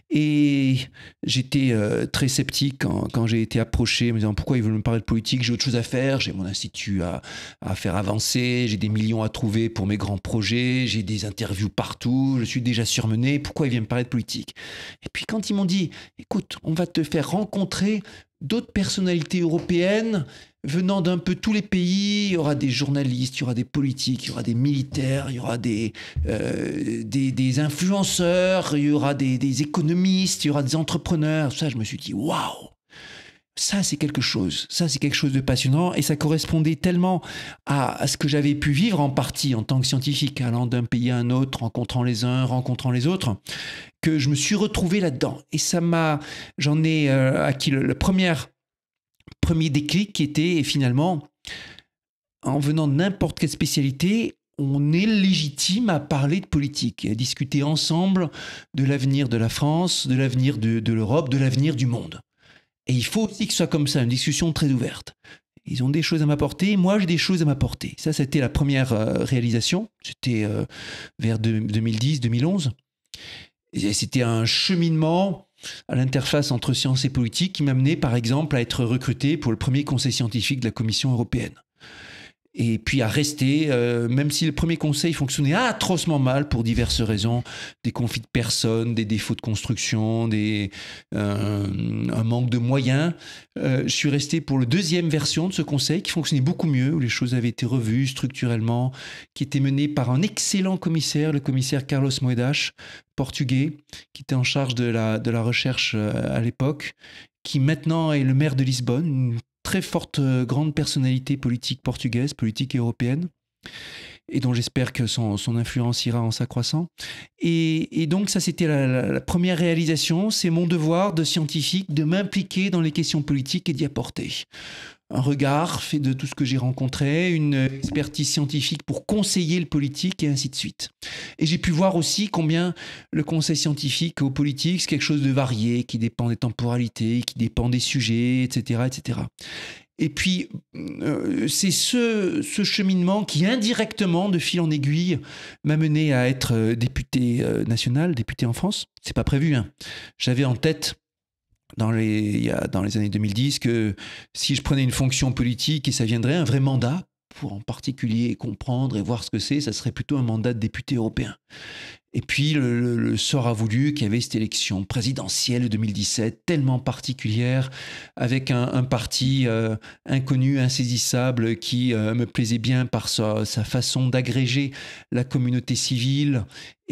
Et j'étais euh, très sceptique quand, j'ai été approché, me disant pourquoi ils veulent me parler de politique, j'ai autre chose à faire, j'ai mon institut à, à faire avancer, j'ai des millions à trouver pour mes grands projets, j'ai des interviews partout, je suis déjà surmené, pourquoi ils viennent me parler de politique Et puis quand ils m'ont dit, écoute, on va te faire rencontrer d'autres personnalités européennes venant d'un peu tous les pays. Il y aura des journalistes, il y aura des politiques, il y aura des militaires, il y aura des, euh, des, influenceurs, il y aura des, économistes, il y aura des entrepreneurs. Ça, je me suis dit, waouh! Ça, c'est quelque chose. Ça, c'est quelque chose de passionnant et ça correspondait tellement à, ce que j'avais pu vivre en partie en tant que scientifique, allant d'un pays à un autre, rencontrant les uns, rencontrant les autres, que je me suis retrouvé là-dedans. Et ça m'a. J'en ai euh, acquis le, première premier déclic qui était finalement, en venant de n'importe quelle spécialité, on est légitime à parler de politique, à discuter ensemble de l'avenir de la France, de l'avenir de, l'Europe, de l'avenir du monde. Et il faut aussi que ce soit comme ça, une discussion très ouverte. Ils ont des choses à m'apporter, moi j'ai des choses à m'apporter. Ça, c'était la première euh, réalisation. C'était euh, vers 2010-2011. C'était un cheminement à l'interface entre sciences et politique qui m'a par exemple à être recruté pour le premier conseil scientifique de la Commission européenne et puis à rester, euh, même si le premier conseil fonctionnait atrocement mal pour diverses raisons, des conflits de personnes, des défauts de construction, des, euh, un manque de moyens, euh, je suis resté pour la deuxième version de ce conseil qui fonctionnait beaucoup mieux, où les choses avaient été revues structurellement, qui était menée par un excellent commissaire, le commissaire Carlos Moedas, portugais, qui était en charge de la, de la recherche à l'époque, qui maintenant est le maire de Lisbonne, très forte euh, grande personnalité politique portugaise, politique européenne, et dont j'espère que son, influence ira en s'accroissant. Et, donc ça, c'était la, la, première réalisation. C'est mon devoir de scientifique de m'impliquer dans les questions politiques et d'y apporter un regard fait de tout ce que j'ai rencontré, une expertise scientifique pour conseiller le politique et ainsi de suite. Et j'ai pu voir aussi combien le conseil scientifique aux politiques, c'est quelque chose de varié, qui dépend des temporalités, qui dépend des sujets, etc. etc. Et puis, euh, c'est ce, ce, cheminement qui, indirectement, de fil en aiguille, m'a mené à être euh, député euh, national, député en France. C'est pas prévu. Hein. J'avais en tête dans les, il y a, dans les années 2010 que si je prenais une fonction politique et ça viendrait un vrai mandat, pour en particulier comprendre et voir ce que c'est, ça serait plutôt un mandat de député européen. Et puis le, sort a voulu qu'il y avait cette élection présidentielle 2017 tellement particulière, avec un, parti euh, inconnu, insaisissable, qui euh, me plaisait bien par sa, sa façon d'agréger la communauté civile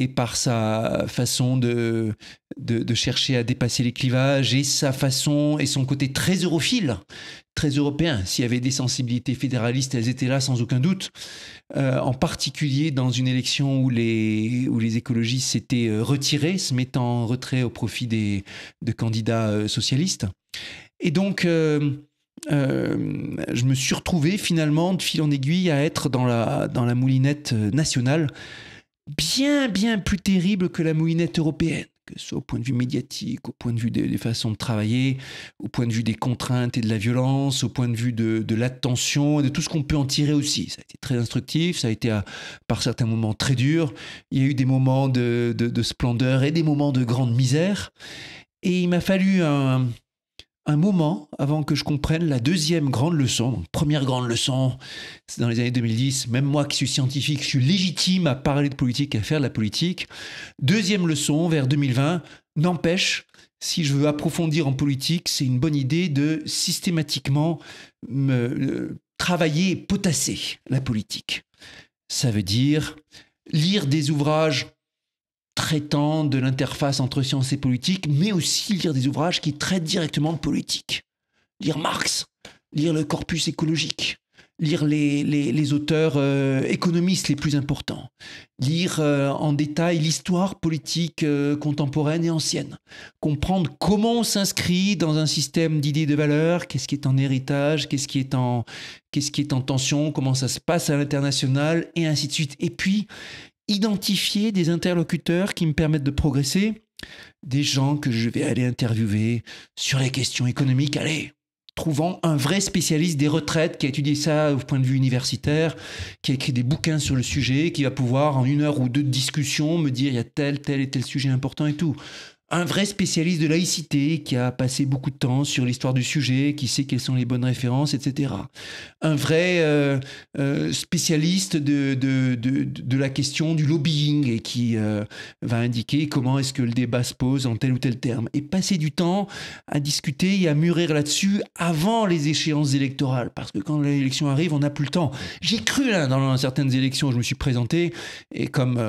et par sa façon de, de, chercher à dépasser les clivages et sa façon et son côté très europhile, très européen. S'il y avait des sensibilités fédéralistes, elles étaient là sans aucun doute, euh, en particulier dans une élection où les, où les écologistes s'étaient euh, retirés, se mettant en retrait au profit des, de candidats euh, socialistes. Et donc... je me suis retrouvé finalement de fil en aiguille à être dans la, dans la moulinette nationale bien, bien plus terrible que la moulinette européenne, que ce soit au point de vue médiatique, au point de vue des, façons de travailler, au point de vue des contraintes et de la violence, au point de vue de, l'attention et de tout ce qu'on peut en tirer aussi. Ça a été très instructif, ça a été par certains moments très dur. Il y a eu des moments de splendeur et des moments de grande misère. Et il m'a fallu un, un moment avant que je comprenne la deuxième grande leçon. première grande leçon, c'est dans les années 2010. Même moi qui suis scientifique, je suis légitime à parler de politique, à faire de la politique. Deuxième leçon, vers 2020, n'empêche, si je veux approfondir en politique, c'est une bonne idée de systématiquement me, travailler et potasser la politique. Ça veut dire lire des ouvrages traitant de l'interface entre science et politique, mais aussi lire des ouvrages qui traitent directement de politique. Lire Marx, lire le corpus écologique, lire les, auteurs euh, économistes les plus importants, lire euh, en détail l'histoire politique euh, contemporaine et ancienne, comprendre comment on s'inscrit dans un système d'idées de valeurs, qu'est-ce qui est en héritage, qu'est-ce qui est en, qu'est-ce qui est en tension, comment ça se passe à l'international, et ainsi de suite. Et puis, identifier des interlocuteurs qui me permettent de progresser, des gens que je vais aller interviewer sur les questions économiques. Allez, trouvant un vrai spécialiste des retraites qui a étudié ça au point de vue universitaire, qui a écrit des bouquins sur le sujet, qui va pouvoir en une heure ou deux de discussion me dire il y a tel, tel et tel sujet important et tout un vrai spécialiste de laïcité qui a passé beaucoup de temps sur l'histoire du sujet, qui sait quelles sont les bonnes références, etc. Un vrai euh, euh, spécialiste de, de, de, la question du lobbying et qui euh, va indiquer comment est-ce que le débat se pose en tel ou tel terme. Et passer du temps à discuter et à mûrir là-dessus avant les échéances électorales, parce que quand l'élection arrive, on n'a plus le temps. J'ai cru hein, dans certaines élections, où je me suis présenté et comme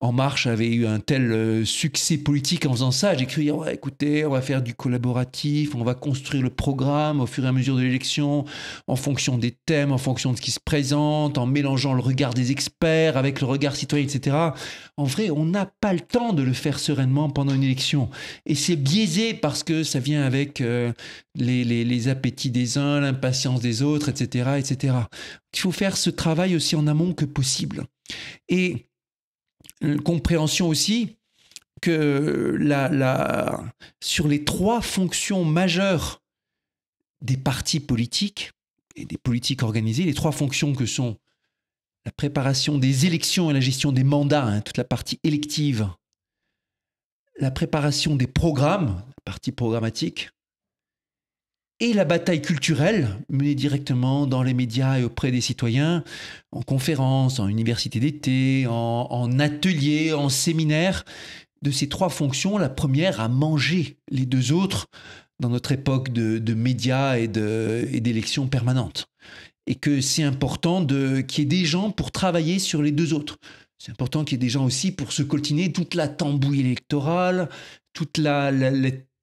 En Marche avait eu un tel succès politique en faisant ça, j'ai cru, écoutez, on va faire du collaboratif, on va construire le programme au fur et à mesure de l'élection, en fonction des thèmes, en fonction de ce qui se présente, en mélangeant le regard des experts avec le regard citoyen, etc. En vrai, on n'a pas le temps de le faire sereinement pendant une élection. Et c'est biaisé parce que ça vient avec euh, les, appétits des uns, l'impatience des autres, etc., etc. Il faut faire ce travail aussi en amont que possible. Et une euh, compréhension aussi que sur les trois fonctions majeures des partis politiques et des politiques organisées, les trois fonctions que sont la préparation des élections et la gestion des mandats, hein, toute la partie élective, la préparation des programmes, la partie programmatique, et la bataille culturelle menée directement dans les médias et auprès des citoyens, en conférences, en université d'été, en ateliers, en séminaires, de ces trois fonctions, la première à manger les deux autres dans notre époque de, médias et d'élections permanentes. Et que c'est important qu'il y ait des gens pour travailler sur les deux autres. C'est important qu'il y ait des gens aussi pour se coltiner toute la tambouille électorale, toute la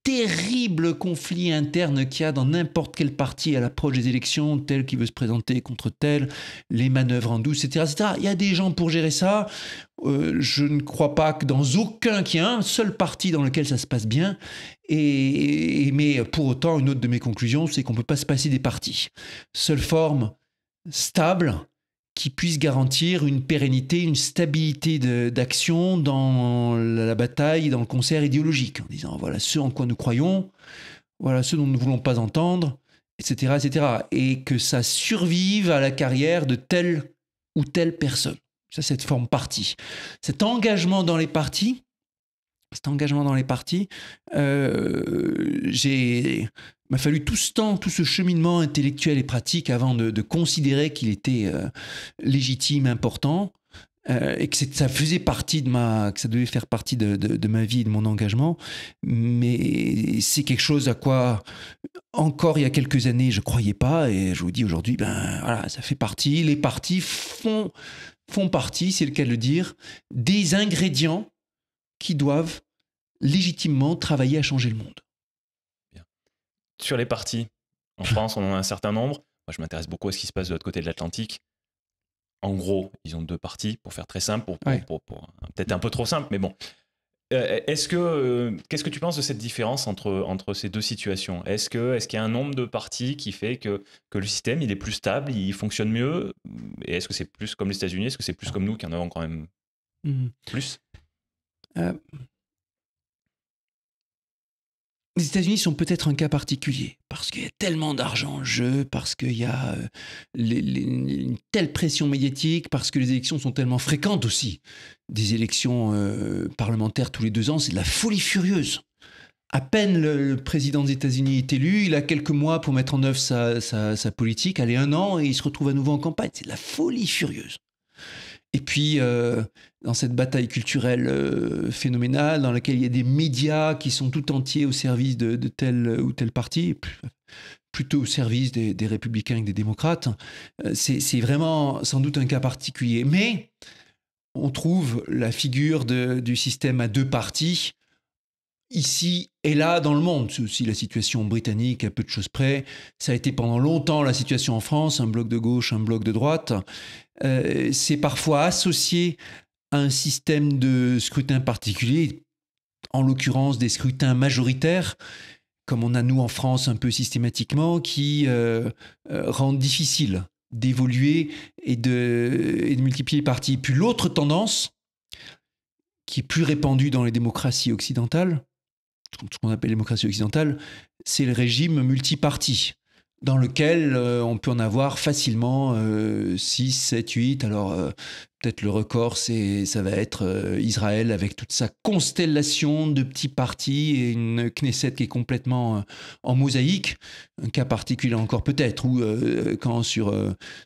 terrible conflit interne qu'il y a dans n'importe quel parti à l'approche des élections, tel qui veut se présenter contre tel, les manœuvres en douce, etc. Il y a des gens pour gérer ça. Euh, je ne crois pas que dans aucun qu'il y a un seul parti dans lequel ça se passe bien. mais pour autant, une autre de mes conclusions, c'est qu'on ne peut pas se passer des partis. Seule forme stable, qui puisse garantir une pérennité, une stabilité d'action dans la bataille, dans le concert idéologique, en disant voilà ce en quoi nous croyons, voilà ce dont nous ne voulons pas entendre, etc., etc. Et que ça survive à la carrière de telle ou telle personne. Ça, cette forme partie. Cet engagement dans les partis, cet engagement dans les partis, euh, j'ai m'a fallu tout ce temps, tout ce cheminement intellectuel et pratique avant de, considérer qu'il était euh, légitime, important, euh, et que ça faisait partie de ma, que ça devait faire partie de, ma vie et de mon engagement. Mais c'est quelque chose à quoi encore il y a quelques années je croyais pas, et je vous dis aujourd'hui, ben voilà, ça fait partie. Les partis font font partie, c'est le cas de le dire, des ingrédients qui doivent légitimement travailler à changer le monde. Sur les partis, en France, on en a un certain nombre. Moi, je m'intéresse beaucoup à ce qui se passe de l'autre côté de l'Atlantique. En gros, ils ont deux partis, pour faire très simple, pour, euh, peut-être un peu trop simple, mais bon. Euh, que euh, qu'est-ce que tu penses de cette différence entre, entre ces deux situations Est-ce que est-ce qu'il y a un nombre de partis qui fait que, le système il est plus stable, il fonctionne mieux Et est-ce que c'est plus comme les États-Unis Est-ce que c'est plus ah. comme nous qui en avons quand même mmh. plus euh, les États-Unis sont peut-être un cas particulier, parce qu'il y a tellement d'argent en jeu, parce qu'il y a euh, une telle pression médiatique, parce que les élections sont tellement fréquentes aussi. Des élections euh, parlementaires tous les deux ans, c'est de la folie furieuse. À peine le, président des États-Unis est élu, il a quelques mois pour mettre en œuvre sa, politique, aller un an, et il se retrouve à nouveau en campagne. C'est de la folie furieuse. Et puis, dans cette bataille culturelle euh, phénoménale, dans laquelle il y a des médias qui sont tout entiers au service de, tel ou tel parti, plutôt au service des, républicains et des démocrates. Euh, c'est vraiment sans doute un cas particulier. Mais on trouve la figure du système à deux parties ici et là dans le monde. aussi la situation britannique, à peu de choses près, ça a été pendant longtemps la situation en France, un bloc de gauche, un bloc de droite. Euh, c'est parfois associé un système de scrutin particulier, en l'occurrence des scrutins majoritaires, comme on a nous en France un peu systématiquement, qui euh, euh, rendent difficile d'évoluer et de, multiplier les partis. Puis l'autre tendance, qui est plus répandue dans les démocraties occidentales, ce qu'on appelle les démocraties occidentales, c'est le régime multiparti, dans lequel euh, on peut en avoir facilement 6, 7, 8. Alors, Peut-être le record, c'est, ça va être euh, Israël avec toute sa constellation de petits partis et une Knesset qui est complètement euh, en mosaïque. Un cas particulier encore peut-être, où euh, quand sur,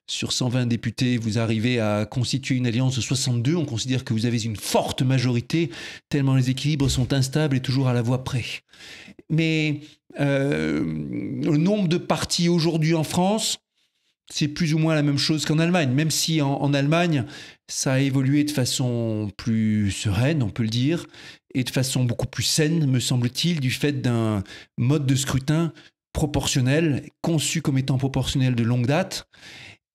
sur 120 députés, vous arrivez à constituer une alliance de 62, on considère que vous avez une forte majorité, tellement les équilibres sont instables et toujours à la voie près. Mais le nombre de partis aujourd'hui en France, c'est plus ou moins la même chose qu'en Allemagne, même si en, Allemagne, ça a évolué de façon plus sereine, on peut le dire, et de façon beaucoup plus saine, me semble-t-il, du fait d'un mode de scrutin proportionnel, conçu comme étant proportionnel de longue date,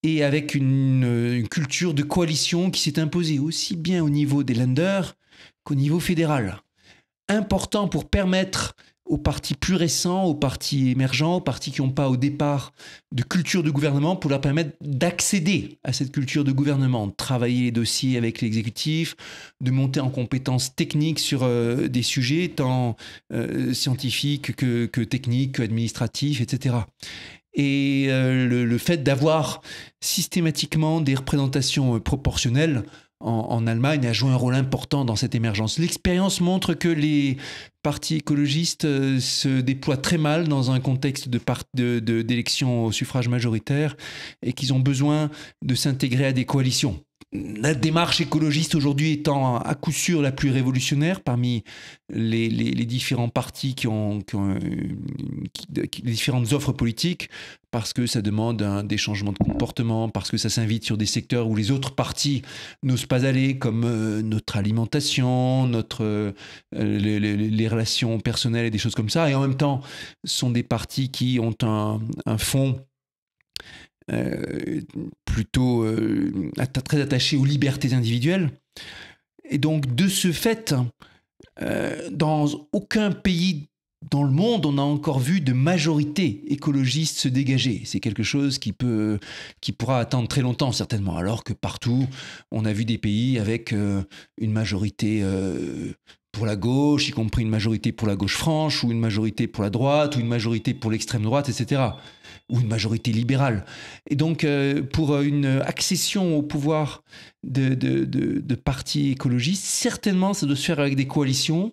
et avec une, une culture de coalition qui s'est imposée aussi bien au niveau des lenders qu'au niveau fédéral. Important pour permettre aux partis plus récents, aux partis émergents, aux partis qui n'ont pas au départ de culture de gouvernement pour leur permettre d'accéder à cette culture de gouvernement, de travailler les dossiers avec l'exécutif, de monter en compétences techniques sur euh, des sujets tant euh, scientifiques que, techniques, administratifs, etc. Et euh, le, fait d'avoir systématiquement des représentations proportionnelles en, Allemagne a joué un rôle important dans cette émergence. L'expérience montre que les partis écologistes euh, se déploient très mal dans un contexte d'élections de, au suffrage majoritaire et qu'ils ont besoin de s'intégrer à des coalitions la démarche écologiste aujourd'hui étant à coup sûr la plus révolutionnaire parmi les, différents partis qui ont, euh, les différentes offres politiques, parce que ça demande des changements de comportement, parce que ça s'invite sur des secteurs où les autres partis n'osent pas aller, comme euh, notre alimentation, notre, euh, les, relations personnelles et des choses comme ça. Et en même temps, ce sont des partis qui ont un, un fond euh, plutôt euh, très attaché aux libertés individuelles. Et donc, de ce fait, hein, euh, dans aucun pays dans le monde, on a encore vu de majorité écologiste se dégager. C'est quelque chose qui, peut, qui pourra attendre très longtemps, certainement, alors que partout, on a vu des pays avec une majorité pour la gauche, y compris une majorité pour la gauche franche, ou une majorité pour la droite, ou une majorité pour l'extrême droite, etc ou une majorité libérale. Et donc, euh, pour euh, une accession au pouvoir de, de, de, de partis écologistes, certainement, ça doit se faire avec des coalitions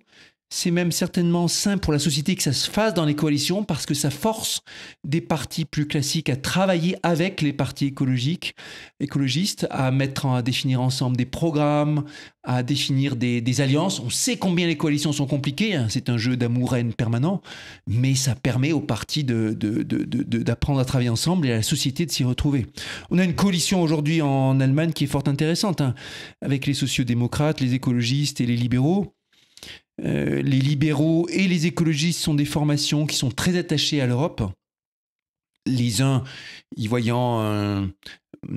c'est même certainement sain pour la société que ça se fasse dans les coalitions parce que ça force des partis plus classiques à travailler avec les partis écologiques, écologistes, à mettre à définir ensemble des programmes, à définir des, alliances. On sait combien les coalitions sont compliquées, hein. c'est un jeu damour permanent, mais ça permet aux partis d'apprendre de, à travailler ensemble et à la société de s'y retrouver. On a une coalition aujourd'hui en Allemagne qui est fort intéressante, hein, avec les sociodémocrates, les écologistes et les libéraux euh, les libéraux et les écologistes sont des formations qui sont très attachées à l'Europe. Les uns y voyant un,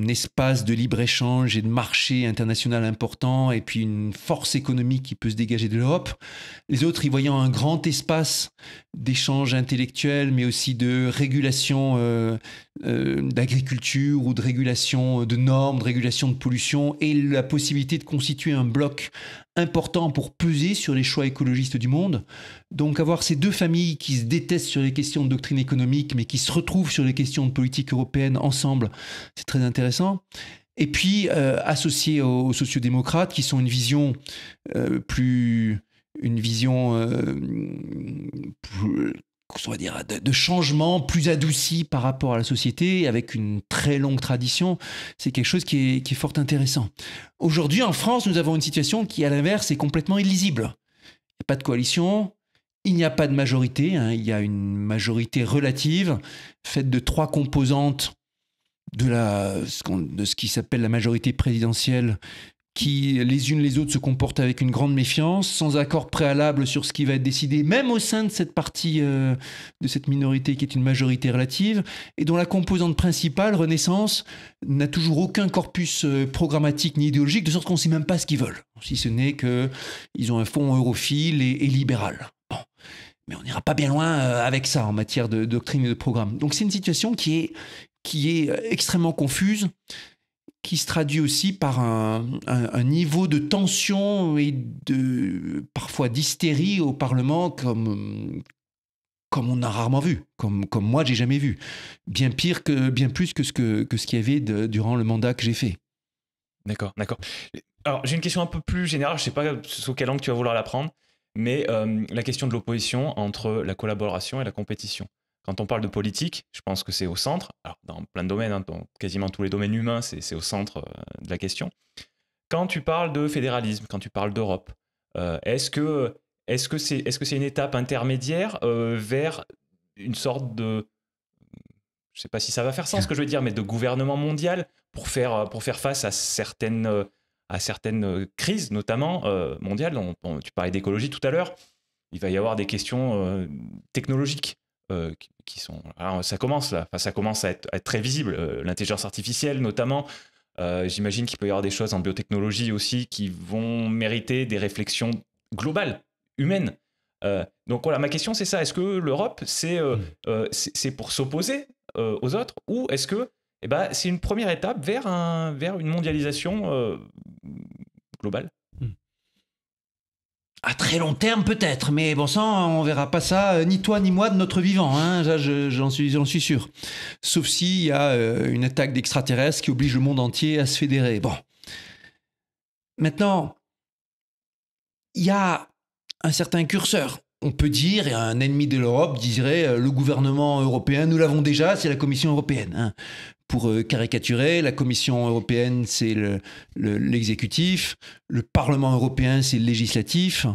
espace de libre-échange et de marché international important, et puis une force économique qui peut se dégager de l'Europe. Les autres y voyant un grand espace d'échange intellectuel, mais aussi de régulation euh, euh, d'agriculture ou de régulation de normes, de régulation de pollution, et la possibilité de constituer un bloc important pour peser sur les choix écologistes du monde. Donc avoir ces deux familles qui se détestent sur les questions de doctrine économique, mais qui se retrouvent sur les questions de politique européenne ensemble, c'est très intéressant. Et puis euh, associé aux, sociaux sociodémocrates, qui sont une vision euh, plus une vision euh, plus, soit dire, de, changements plus adouci par rapport à la société, avec une très longue tradition, c'est quelque chose qui est, fort intéressant. Aujourd'hui, en France, nous avons une situation qui, à l'inverse, est complètement illisible. Il n'y a pas de coalition, il n'y a pas de majorité, hein. il y a une majorité relative, faite de trois composantes de, la, de ce qui s'appelle la majorité présidentielle, qui les unes les autres se comportent avec une grande méfiance, sans accord préalable sur ce qui va être décidé, même au sein de cette partie euh, de cette minorité qui est une majorité relative, et dont la composante principale, Renaissance, n'a toujours aucun corpus euh, programmatique ni idéologique, de sorte qu'on ne sait même pas ce qu'ils veulent, si ce n'est qu'ils ont un fonds europhile et, libéral. Bon. Mais on n'ira pas bien loin euh, avec ça en matière de, de doctrine et de programme. Donc c'est une situation qui est, qui est extrêmement confuse qui se traduit aussi par un, niveau de tension et de parfois d'hystérie au Parlement comme comme on a rarement vu, comme comme moi j'ai jamais vu, bien pire que bien plus que ce que, que ce qu'il y avait durant le mandat que j'ai fait. D'accord, d'accord. Alors j'ai une question un peu plus générale, je ne sais pas sous quel angle tu vas vouloir la prendre, mais euh, la question de l'opposition entre la collaboration et la compétition. Quand on parle de politique, je pense que c'est au centre, alors dans plein de domaines, hein, dans quasiment tous les domaines humains, c'est au centre euh, de la question. Quand tu parles de fédéralisme, quand tu parles d'Europe, euh, est-ce que est-ce que c'est est -ce c'est une étape intermédiaire euh, vers une sorte de je sais pas si ça va faire sens ce que je veux dire mais de gouvernement mondial pour faire pour faire face à certaines à certaines crises notamment mondiales tu parlais d'écologie tout à l'heure il va y avoir des questions technologiques euh, qui sont. Alors, ça commence là, enfin, ça commence à être, très visible. Euh, l'intelligence artificielle, notamment. Euh, j'imagine qu'il peut y avoir des choses en biotechnologie aussi qui vont mériter des réflexions globales, humaines. donc voilà, ma question c'est ça. Est-ce que l'Europe, c'est mm. c'est pour s'opposer aux autres ou est-ce que eh ben, c'est une première étape vers, un, vers une mondialisation globale à très long terme peut-être, mais bon sang, on verra pas ça, euh, ni toi ni moi de notre vivant, hein, j'en suis, suis, sûr. Sauf s'il y a euh, une attaque d'extraterrestres qui oblige le monde entier à se fédérer. Bon. Maintenant, il y a un certain curseur. On peut dire, et un ennemi de l'Europe dirait, euh, le gouvernement européen, nous l'avons déjà, c'est la Commission européenne. Hein pour euh, caricaturer, la Commission européenne, c'est l'exécutif, le, Parlement européen, c'est le législatif,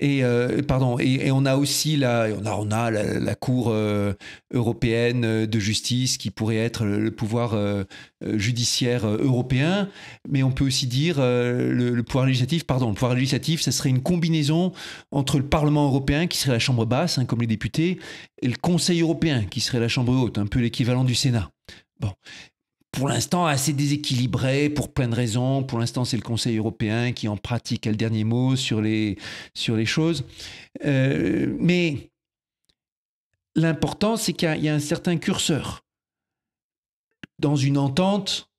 et, euh, pardon, et, on a aussi la, on a, on a la, Cour euh, européenne de justice qui pourrait être le, pouvoir judiciaire européen, mais on peut aussi dire le, pouvoir législatif, pardon, le pouvoir législatif, ça serait une combinaison entre le Parlement européen, qui serait la Chambre basse, hein, comme les députés, et le Conseil européen, qui serait la Chambre haute, un peu l'équivalent du Sénat. Bon. Pour l'instant, assez déséquilibré pour plein de raisons. Pour l'instant, c'est le Conseil européen qui en pratique a le dernier mot sur les, sur les choses. Euh, mais l'important, c'est qu'il y, a un certain curseur. Dans une entente,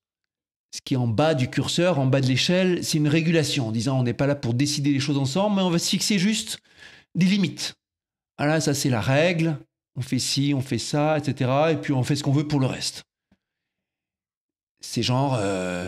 ce qui est en bas du curseur, en bas de l'échelle, c'est une régulation, en disant on n'est pas là pour décider les choses ensemble, mais on va se fixer juste des limites. Voilà, ah ça c'est la règle, on fait ci, on fait ça, etc. Et puis on fait ce qu'on veut pour le reste c'est genre euh,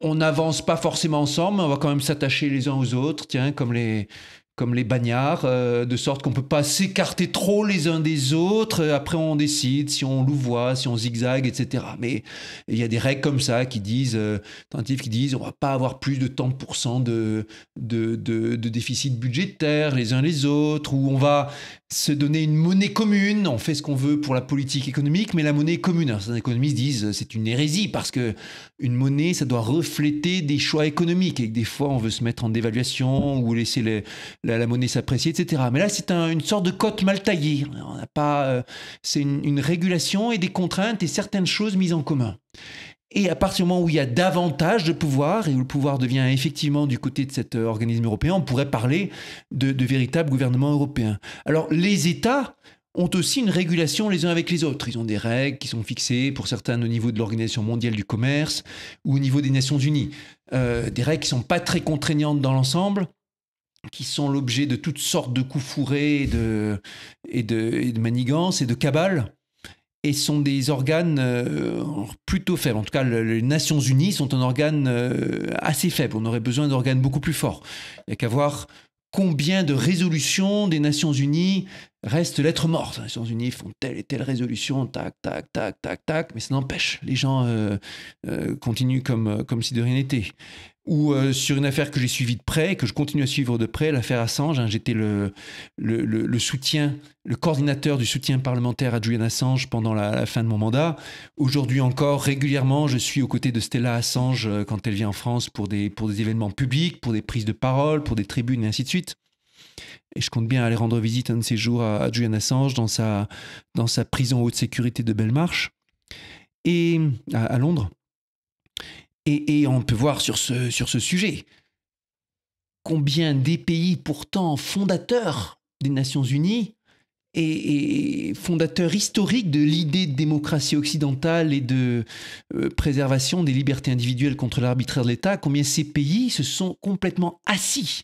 on n'avance pas forcément ensemble, mais on va quand même s'attacher les uns aux autres, tiens, comme les, comme les bagnards, euh, de sorte qu'on ne peut pas s'écarter trop les uns des autres. Euh, après, on décide si on louvoie, si on zigzague, etc. Mais il y a des règles comme ça qui disent, euh, tentatives qui disent, on va pas avoir plus de 30% de de, de, de, déficit budgétaire les uns les autres, ou on va se donner une monnaie commune, on fait ce qu'on veut pour la politique économique, mais la monnaie commune. Alors, certains économistes disent, euh, c'est une hérésie, parce que une monnaie, ça doit refléter des choix économiques, et que des fois, on veut se mettre en dévaluation ou laisser les la, monnaie s'apprécie, etc. Mais là, c'est une sorte de cote mal taillée. On n'a pas, euh, c'est une, régulation et des contraintes et certaines choses mises en commun. Et à partir du moment où il y a davantage de pouvoir et où le pouvoir devient effectivement du côté de cet euh, organisme européen, on pourrait parler de, véritable gouvernement européen. Alors les États ont aussi une régulation les uns avec les autres. Ils ont des règles qui sont fixées pour certains au niveau de l'Organisation mondiale du commerce ou au niveau des Nations Unies. Euh, des règles qui ne sont pas très contraignantes dans l'ensemble, qui sont l'objet de toutes sortes de coups fourrés et de, et de, manigances et de cabales et sont des organes euh, plutôt faibles. En tout cas, les Nations Unies sont un organe euh, assez faible. On aurait besoin d'organes beaucoup plus forts. Il n'y a qu'à voir combien de résolutions des Nations Unies restent lettres mortes. Les Nations Unies font telle et telle résolution, tac, tac, tac, tac, tac, mais ça n'empêche, les gens euh, continuent comme, comme si de rien n'était ou euh, sur une affaire que j'ai suivie de près, que je continue à suivre de près, l'affaire Assange. Hein, j'étais le, soutien, le coordinateur du soutien parlementaire à Julian Assange pendant la, fin de mon mandat. Aujourd'hui encore, régulièrement, je suis aux côtés de Stella Assange euh, quand elle vient en France pour des, événements publics, pour des prises de parole, pour des tribunes et ainsi de suite. Et je compte bien aller rendre visite un de ces jours à, Julian Assange dans sa, prison haute sécurité de Bellemarche et à Londres. Et, on peut voir sur ce, sur ce sujet combien des pays pourtant fondateurs des Nations Unies et, fondateurs historiques de l'idée de démocratie occidentale et de euh, préservation des libertés individuelles contre l'arbitraire de l'État, combien ces pays se sont complètement assis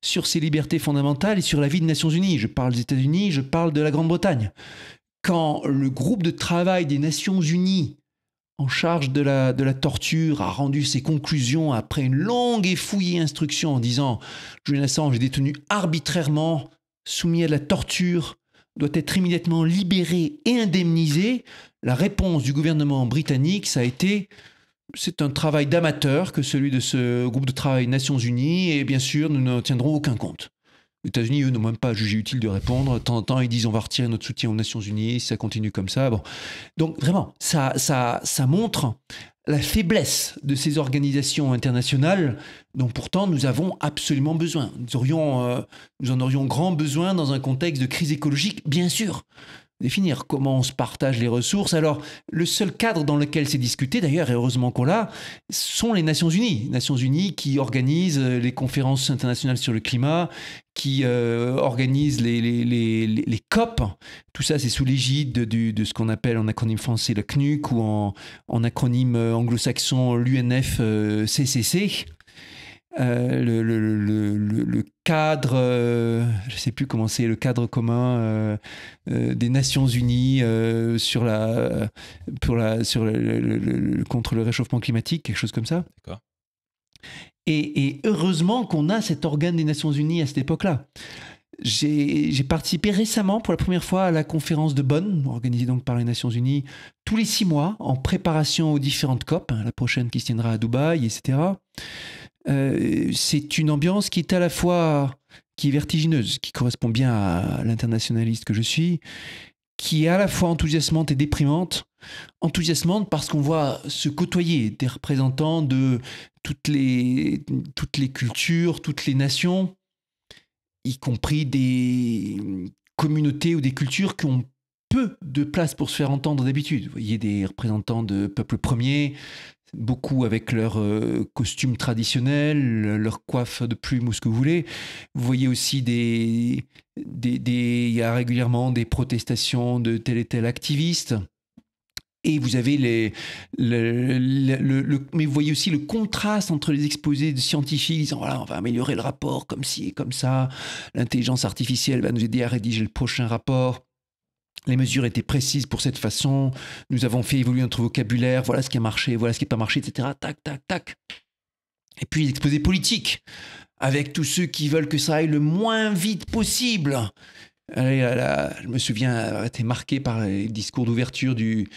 sur ces libertés fondamentales et sur la vie des Nations Unies. Je parle des États-Unis, je parle de la Grande-Bretagne. Quand le groupe de travail des Nations Unies en charge de la, torture a rendu ses conclusions après une longue et fouillée instruction en disant Julian Assange est détenu arbitrairement, soumis à la torture, doit être immédiatement libéré et indemnisé, la réponse du gouvernement britannique, ça a été c'est un travail d'amateur que celui de ce groupe de travail Nations Unies, et bien sûr, nous n'en tiendrons aucun compte. Les États-Unis, eux, n'ont même pas jugé utile de répondre. temps en temps, ils disent on va retirer notre soutien aux Nations Unies si ça continue comme ça. Bon. Donc, vraiment, ça, ça, ça montre la faiblesse de ces organisations internationales dont pourtant nous avons absolument besoin. Nous, aurions, euh, nous en aurions grand besoin dans un contexte de crise écologique, bien sûr définir comment on se partage les ressources. Alors, le seul cadre dans lequel c'est discuté, d'ailleurs, et heureusement qu'on l'a, sont les Nations Unies. Les Nations Unies qui organisent euh, les conférences internationales sur le climat, qui euh, organisent les, les, les, COP. Tout ça, c'est sous l'égide de, ce qu'on appelle en acronyme français la CNUC ou en, en acronyme euh, anglo-saxon l'UNFCCC. Euh, le, le, cadre, euh, je ne sais plus comment c'est, le cadre commun euh, des Nations Unies sur la, pour la, sur le, contre le réchauffement climatique, quelque chose comme ça. Et, heureusement qu'on a cet organe des Nations Unies à cette époque-là. J'ai participé récemment pour la première fois à la conférence de Bonn, organisée donc par les Nations Unies tous les six mois, en préparation aux différentes COP, hein, la prochaine qui se tiendra à Dubaï, etc. Euh, c'est une ambiance qui est à la fois qui est vertigineuse, qui correspond bien à l'internationaliste que je suis, qui est à la fois enthousiasmante et déprimante. Enthousiasmante parce qu'on voit se côtoyer des représentants de toutes les, toutes les cultures, toutes les nations, y compris des communautés ou des cultures qui ont peu de place pour se faire entendre d'habitude. Vous voyez des représentants de peuples premiers, beaucoup avec leurs costume euh, costumes traditionnels, leurs coiffes de plumes ou ce que vous voulez. Vous voyez aussi des, des, il y a régulièrement des protestations de tel et tel activiste. Et vous avez les, le, mais vous voyez aussi le contraste entre les exposés de scientifiques disant voilà on va améliorer le rapport comme ci et comme ça, l'intelligence artificielle va nous aider à rédiger le prochain rapport les mesures étaient précises pour cette façon, nous avons fait évoluer notre vocabulaire, voilà ce qui a marché, voilà ce qui n'a pas marché, etc. Tac, tac, tac. Et puis l'exposé politique, avec tous ceux qui veulent que ça aille le moins vite possible. je me souviens a été marqué par les discours d'ouverture du,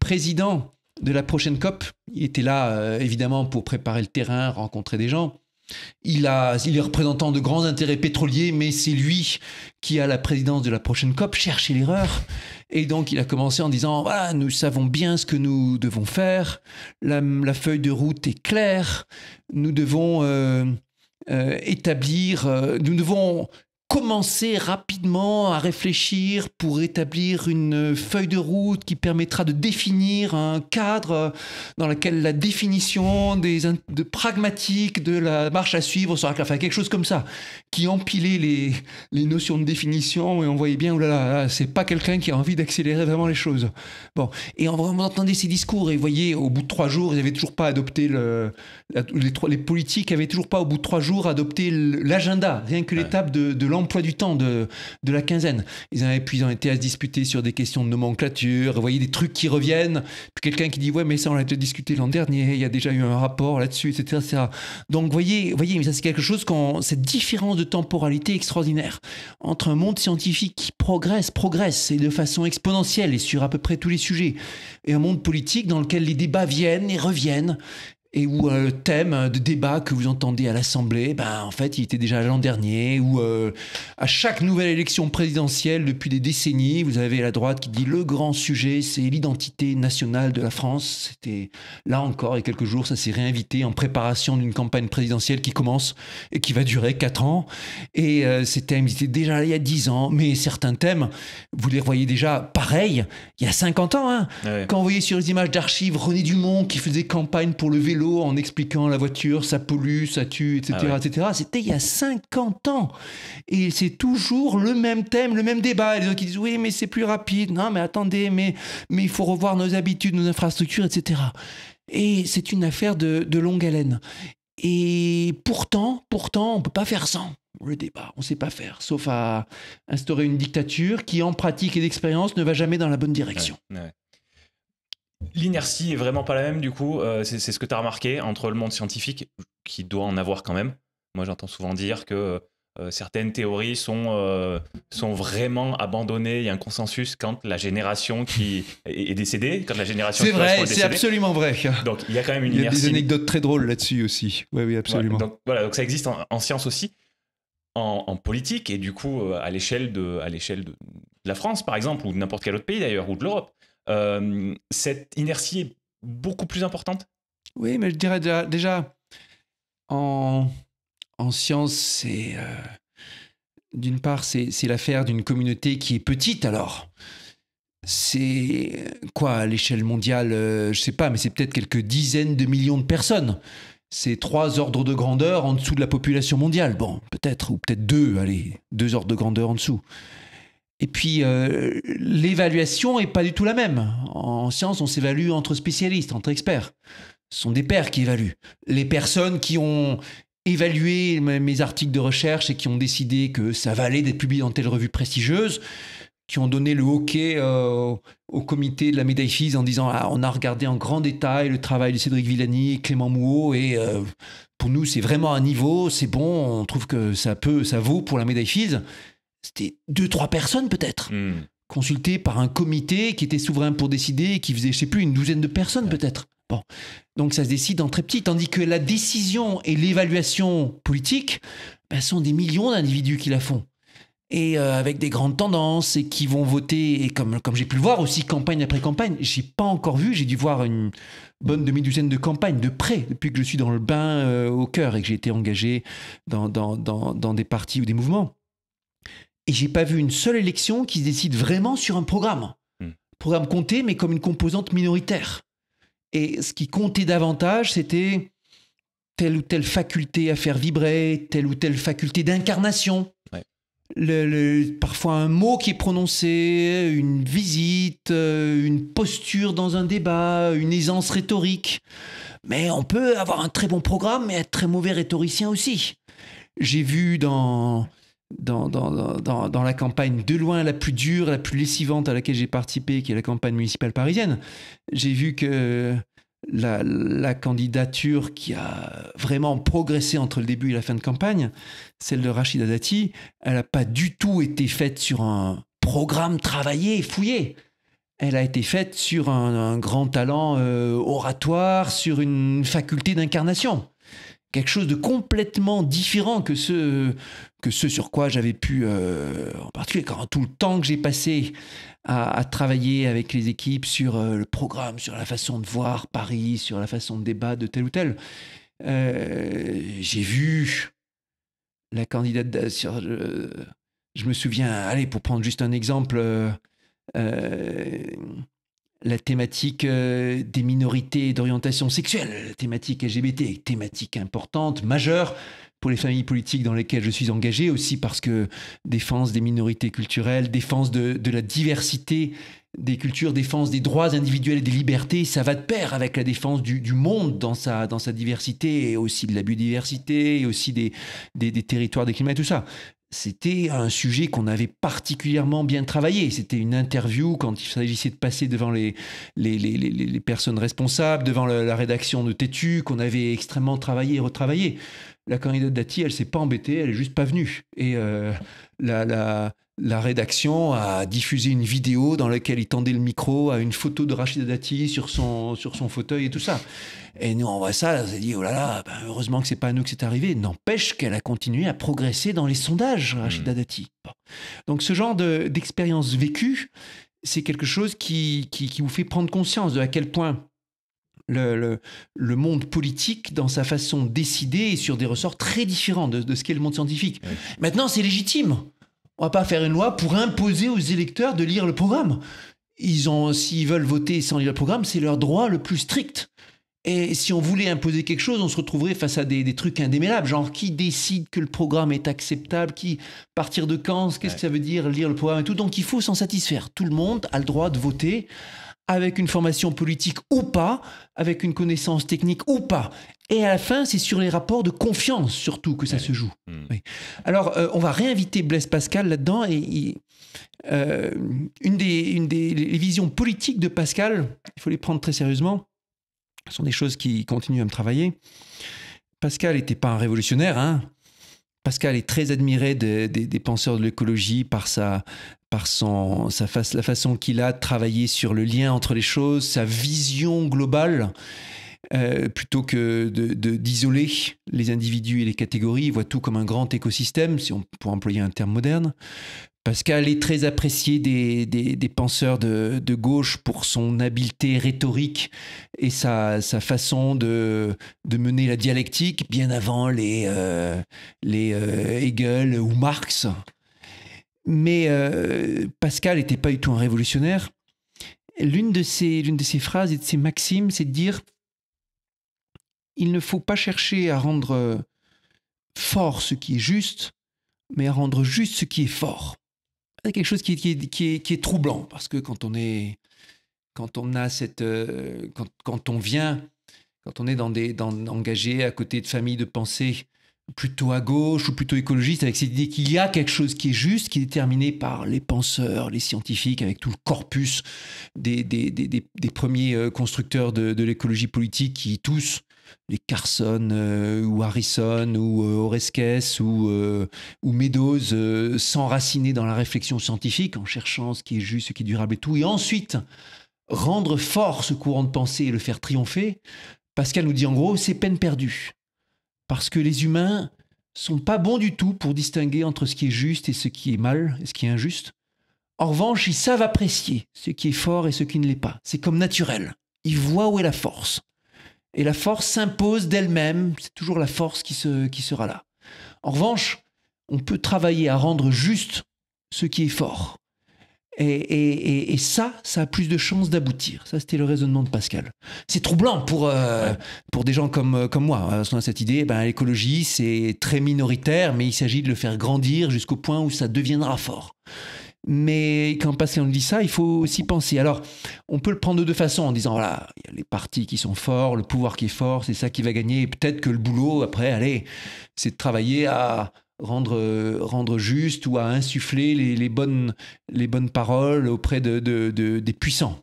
président de la prochaine COP. Il était là, euh, évidemment, pour préparer le terrain, rencontrer des gens. Il, a, est représentant de grands intérêts pétroliers, mais c'est lui qui a la présidence de la prochaine COP, Chercher l'erreur. Et donc, il a commencé en disant, ah, nous savons bien ce que nous devons faire, la, feuille de route est claire, nous devons euh, euh, établir, euh, nous devons commencer rapidement à réfléchir pour établir une feuille de route qui permettra de définir un cadre dans lequel la définition des, de pragmatiques de la marche à suivre sera enfin, quelque chose comme ça, qui empilait les, les notions de définition et on voyait bien, oh là là, c'est pas quelqu'un qui a envie d'accélérer vraiment les choses. Bon, et on, entendait ces discours et vous voyez, au bout de trois jours, ils n'avaient toujours pas adopté le, les, les, politiques n'avaient toujours pas, au bout de trois jours, adopté l'agenda, rien que l'étape de, de emploi du temps de, de la quinzaine. Ils, avaient, puis ils ont été à se disputer sur des questions de nomenclature, vous voyez, des trucs qui reviennent. Puis quelqu'un qui dit Ouais, mais ça, on l'a déjà discuté l'an dernier, il y a déjà eu un rapport là-dessus, etc., Donc, vous voyez, voyez mais ça, c'est quelque chose, cette différence de temporalité extraordinaire entre un monde scientifique qui progresse, progresse, et de façon exponentielle, et sur à peu près tous les sujets, et un monde politique dans lequel les débats viennent et reviennent, et où un euh, thème de débat que vous entendez à l'Assemblée, ben, en fait, il était déjà l'an dernier, ou euh, à chaque nouvelle élection présidentielle depuis des décennies, vous avez la droite qui dit le grand sujet, c'est l'identité nationale de la France. C'était là encore, il y a quelques jours, ça s'est réinvité en préparation d'une campagne présidentielle qui commence et qui va durer 4 ans. Et euh, ces thèmes, ils étaient déjà là il y a 10 ans, mais certains thèmes, vous les voyez déjà pareil il y a 50 ans. Hein. Quand vous voyez sur les images d'archives René Dumont qui faisait campagne pour le en expliquant la voiture, ça pollue, ça tue, etc. Ah etc. C'était il y a 50 ans. Et c'est toujours le même thème, le même débat. les gens qui disent oui, mais c'est plus rapide. Non, mais attendez, mais, il faut revoir nos habitudes, nos infrastructures, etc. Et c'est une affaire de, longue haleine. Et pourtant, pourtant, on ne peut pas faire sans le débat. On ne sait pas faire, sauf à instaurer une dictature qui, en pratique et d'expérience, ne va jamais dans la bonne direction. L'inertie est vraiment pas la même, du coup. Euh, c'est ce que tu as remarqué entre le monde scientifique, qui doit en avoir quand même. Moi, j'entends souvent dire que euh, euh, certaines théories sont, sont vraiment abandonnées. Il y a un consensus quand la génération qui est, décédée, quand la génération. C'est vrai, c'est absolument vrai. Donc, il y a quand même une inertie. Il y a des anecdotes très drôles là-dessus aussi. Oui, oui, absolument. Voilà, donc, ça existe en, science aussi. En, politique et du coup à l'échelle de à l'échelle de, de, la France par exemple ou de n'importe quel autre pays d'ailleurs ou de l'Europe euh, cette inertie est beaucoup plus importante Oui, mais je dirais déjà, en, science, c'est. Euh, d'une part, c'est l'affaire d'une communauté qui est petite alors. C'est quoi à l'échelle mondiale Je euh, Je sais pas, mais c'est peut-être quelques dizaines de millions de personnes c'est trois ordres de grandeur en dessous de la population mondiale. Bon, peut-être, ou peut-être deux, allez, deux ordres de grandeur en dessous. Et puis, euh, l'évaluation n'est pas du tout la même. En science, on s'évalue entre spécialistes, entre experts. Ce sont des pairs qui évaluent. Les personnes qui ont évalué mes articles de recherche et qui ont décidé que ça valait d'être publié dans telle revue prestigieuse, qui ont donné le hockey euh, au comité de la médaille FIS en disant ah, on a regardé en grand détail le travail de Cédric Villani et Clément Mouot et euh, pour nous c'est vraiment un niveau, c'est bon, on trouve que ça peut, ça vaut pour la médaille FIS c'était deux, trois personnes peut-être. Hmm. Consultées par un comité qui était souverain pour décider et qui faisait, je sais plus, une douzaine de personnes peut-être. Bon. Donc ça se décide en très petit, tandis que la décision et l'évaluation politique ce ben, sont des millions d'individus qui la font et euh, avec des grandes tendances et qui vont voter et comme, comme j'ai pu le voir aussi campagne après campagne j'ai pas encore vu j'ai dû voir une bonne demi-douzaine de campagnes de près depuis que je suis dans le bain euh, au cœur et que j'ai été engagé dans, dans, des partis ou des mouvements et j'ai pas vu une seule élection qui se décide vraiment sur un programme. Hmm. Programme compté, mais comme une composante minoritaire. Et ce qui comptait davantage, c'était telle ou telle faculté à faire vibrer, telle ou telle faculté d'incarnation. le, parfois un mot qui est prononcé, une visite, euh, une posture dans un débat, une aisance rhétorique. Mais on peut avoir un très bon programme et être très mauvais rhétoricien aussi. J'ai vu dans dans, dans, la campagne de loin la plus dure, la plus lessivante à laquelle j'ai participé, qui est la campagne municipale parisienne, j'ai vu que la, candidature qui a vraiment progressé entre le début et la fin de campagne, celle de Rachida Dati, elle n'a pas du tout été faite sur un programme travaillé et fouillé. Elle a été faite sur un, grand talent euh, oratoire, sur une faculté d'incarnation quelque chose de complètement différent que ce, que ce sur quoi j'avais pu, euh, en particulier quand tout le temps que j'ai passé à, travailler avec les équipes sur euh, le programme, sur la façon de voir Paris, sur la façon de débattre de tel ou tel, euh, j'ai vu la candidate sur, je me souviens, allez, pour prendre juste un exemple, la thématique euh, des minorités d'orientation sexuelle, la thématique LGBT, thématique importante, majeure pour les familles politiques dans lesquelles je suis engagé, aussi parce que défense des minorités culturelles, défense de, la diversité des cultures, défense des droits individuels et des libertés, ça va de pair avec la défense du, monde dans sa, dans sa diversité, et aussi de la biodiversité, et aussi des, des, des territoires, des climats, et tout ça c'était un sujet qu'on avait particulièrement bien travaillé. C'était une interview quand il s'agissait de passer devant les, les, personnes responsables, devant la, rédaction de Tétu, qu'on avait extrêmement travaillé et retravaillé. La candidate Dati, elle s'est pas embêtée, elle est juste pas venue. Et euh, la, la, la rédaction a diffusé une vidéo dans laquelle il tendait le micro à une photo de Rachida Dati sur son, sur son fauteuil et tout ça. Et nous, on voit ça, on s'est dit, oh là là, ben, heureusement que c'est pas à nous que c'est arrivé. N'empêche qu'elle a continué à progresser dans les sondages, hmm. Rachida Dati. Donc ce genre d'expérience vécue, c'est quelque chose qui, vous fait prendre conscience de à quel point le, monde politique dans sa façon de décider et sur des ressorts très différents de, ce qu'est le monde scientifique. Maintenant, c'est légitime. On va pas faire une loi pour imposer aux électeurs de lire le programme. Ils ont, s'ils veulent voter sans lire le programme, c'est leur droit le plus strict. Et si on voulait imposer quelque chose, on se retrouverait face à des, trucs indémêlables, genre qui décide que le programme est acceptable, qui partir de quand, qu'est-ce que ça veut dire lire le programme et tout. Donc il faut s'en satisfaire. Tout le monde a le droit de voter avec une formation politique ou pas, avec une connaissance technique ou pas. Et à la fin, c'est sur les rapports de confiance surtout que ça se joue. Hmm. Alors, euh, on va réinviter Blaise Pascal là-dedans. Et, euh, une des, une des visions politiques de Pascal, il faut les prendre très sérieusement. Ce sont des choses qui continuent à me travailler. Pascal n'était pas un révolutionnaire, hein. Pascal est très admiré des, penseurs de l'écologie par sa par son, sa face la façon qu'il a de travailler sur le lien entre les choses, sa vision globale, euh, plutôt que d'isoler de, les individus et les catégories. Il voit tout comme un grand écosystème, si on, pour employer un terme moderne. Pascal est très apprécié des, penseurs de, gauche pour son habileté rhétorique et sa, façon de, mener la dialectique bien avant les, euh, les euh, Hegel ou Marx. Mais euh, Pascal n'était pas du tout un révolutionnaire. L'une de, ses, l'une de ses phrases et de ses maximes, c'est de dire il ne faut pas chercher à rendre fort ce qui est juste, mais à rendre juste ce qui est fort quelque chose qui, est, troublant parce que quand on est quand on a cette euh, quand, on vient quand on est dans des dans, engagé à côté de familles de pensée plutôt à gauche ou plutôt écologiste avec cette idée qu'il y a quelque chose qui est juste qui est déterminé par les penseurs les scientifiques avec tout le corpus des, des, premiers euh, constructeurs de, de l'écologie politique qui tous les Carson euh, ou Harrison ou euh, Oreskes ou, euh, Meadows s'enraciner dans la réflexion scientifique en cherchant ce qui est juste, ce qui est durable et tout, et ensuite rendre fort ce courant de pensée et le faire triompher, Pascal nous dit en gros, c'est peine perdue. Parce que les humains sont pas bons du tout pour distinguer entre ce qui est juste et ce qui est mal, et ce qui est injuste. En revanche, ils savent apprécier ce qui est fort et ce qui ne l'est pas. C'est comme naturel. Ils voient où est la force. Et la force s'impose d'elle-même, c'est toujours la force qui, sera là. En revanche, on peut travailler à rendre juste ce qui est fort. Et, ça, ça a plus de chances d'aboutir. Ça, c'était le raisonnement de Pascal. C'est troublant pour, euh, pour des gens comme, euh, moi. Parce a cette idée, ben, l'écologie, c'est très minoritaire, mais il s'agit de le faire grandir jusqu'au point où ça deviendra fort. Mais quand on dit ça, il faut aussi penser. Alors, on peut le prendre de deux façons en disant voilà, il y a les partis qui sont forts, le pouvoir qui est fort, c'est ça qui va gagner. peut-être que le boulot, après, allez, c'est de travailler à rendre, juste ou à insuffler les, bonnes, les bonnes paroles auprès de, des puissants.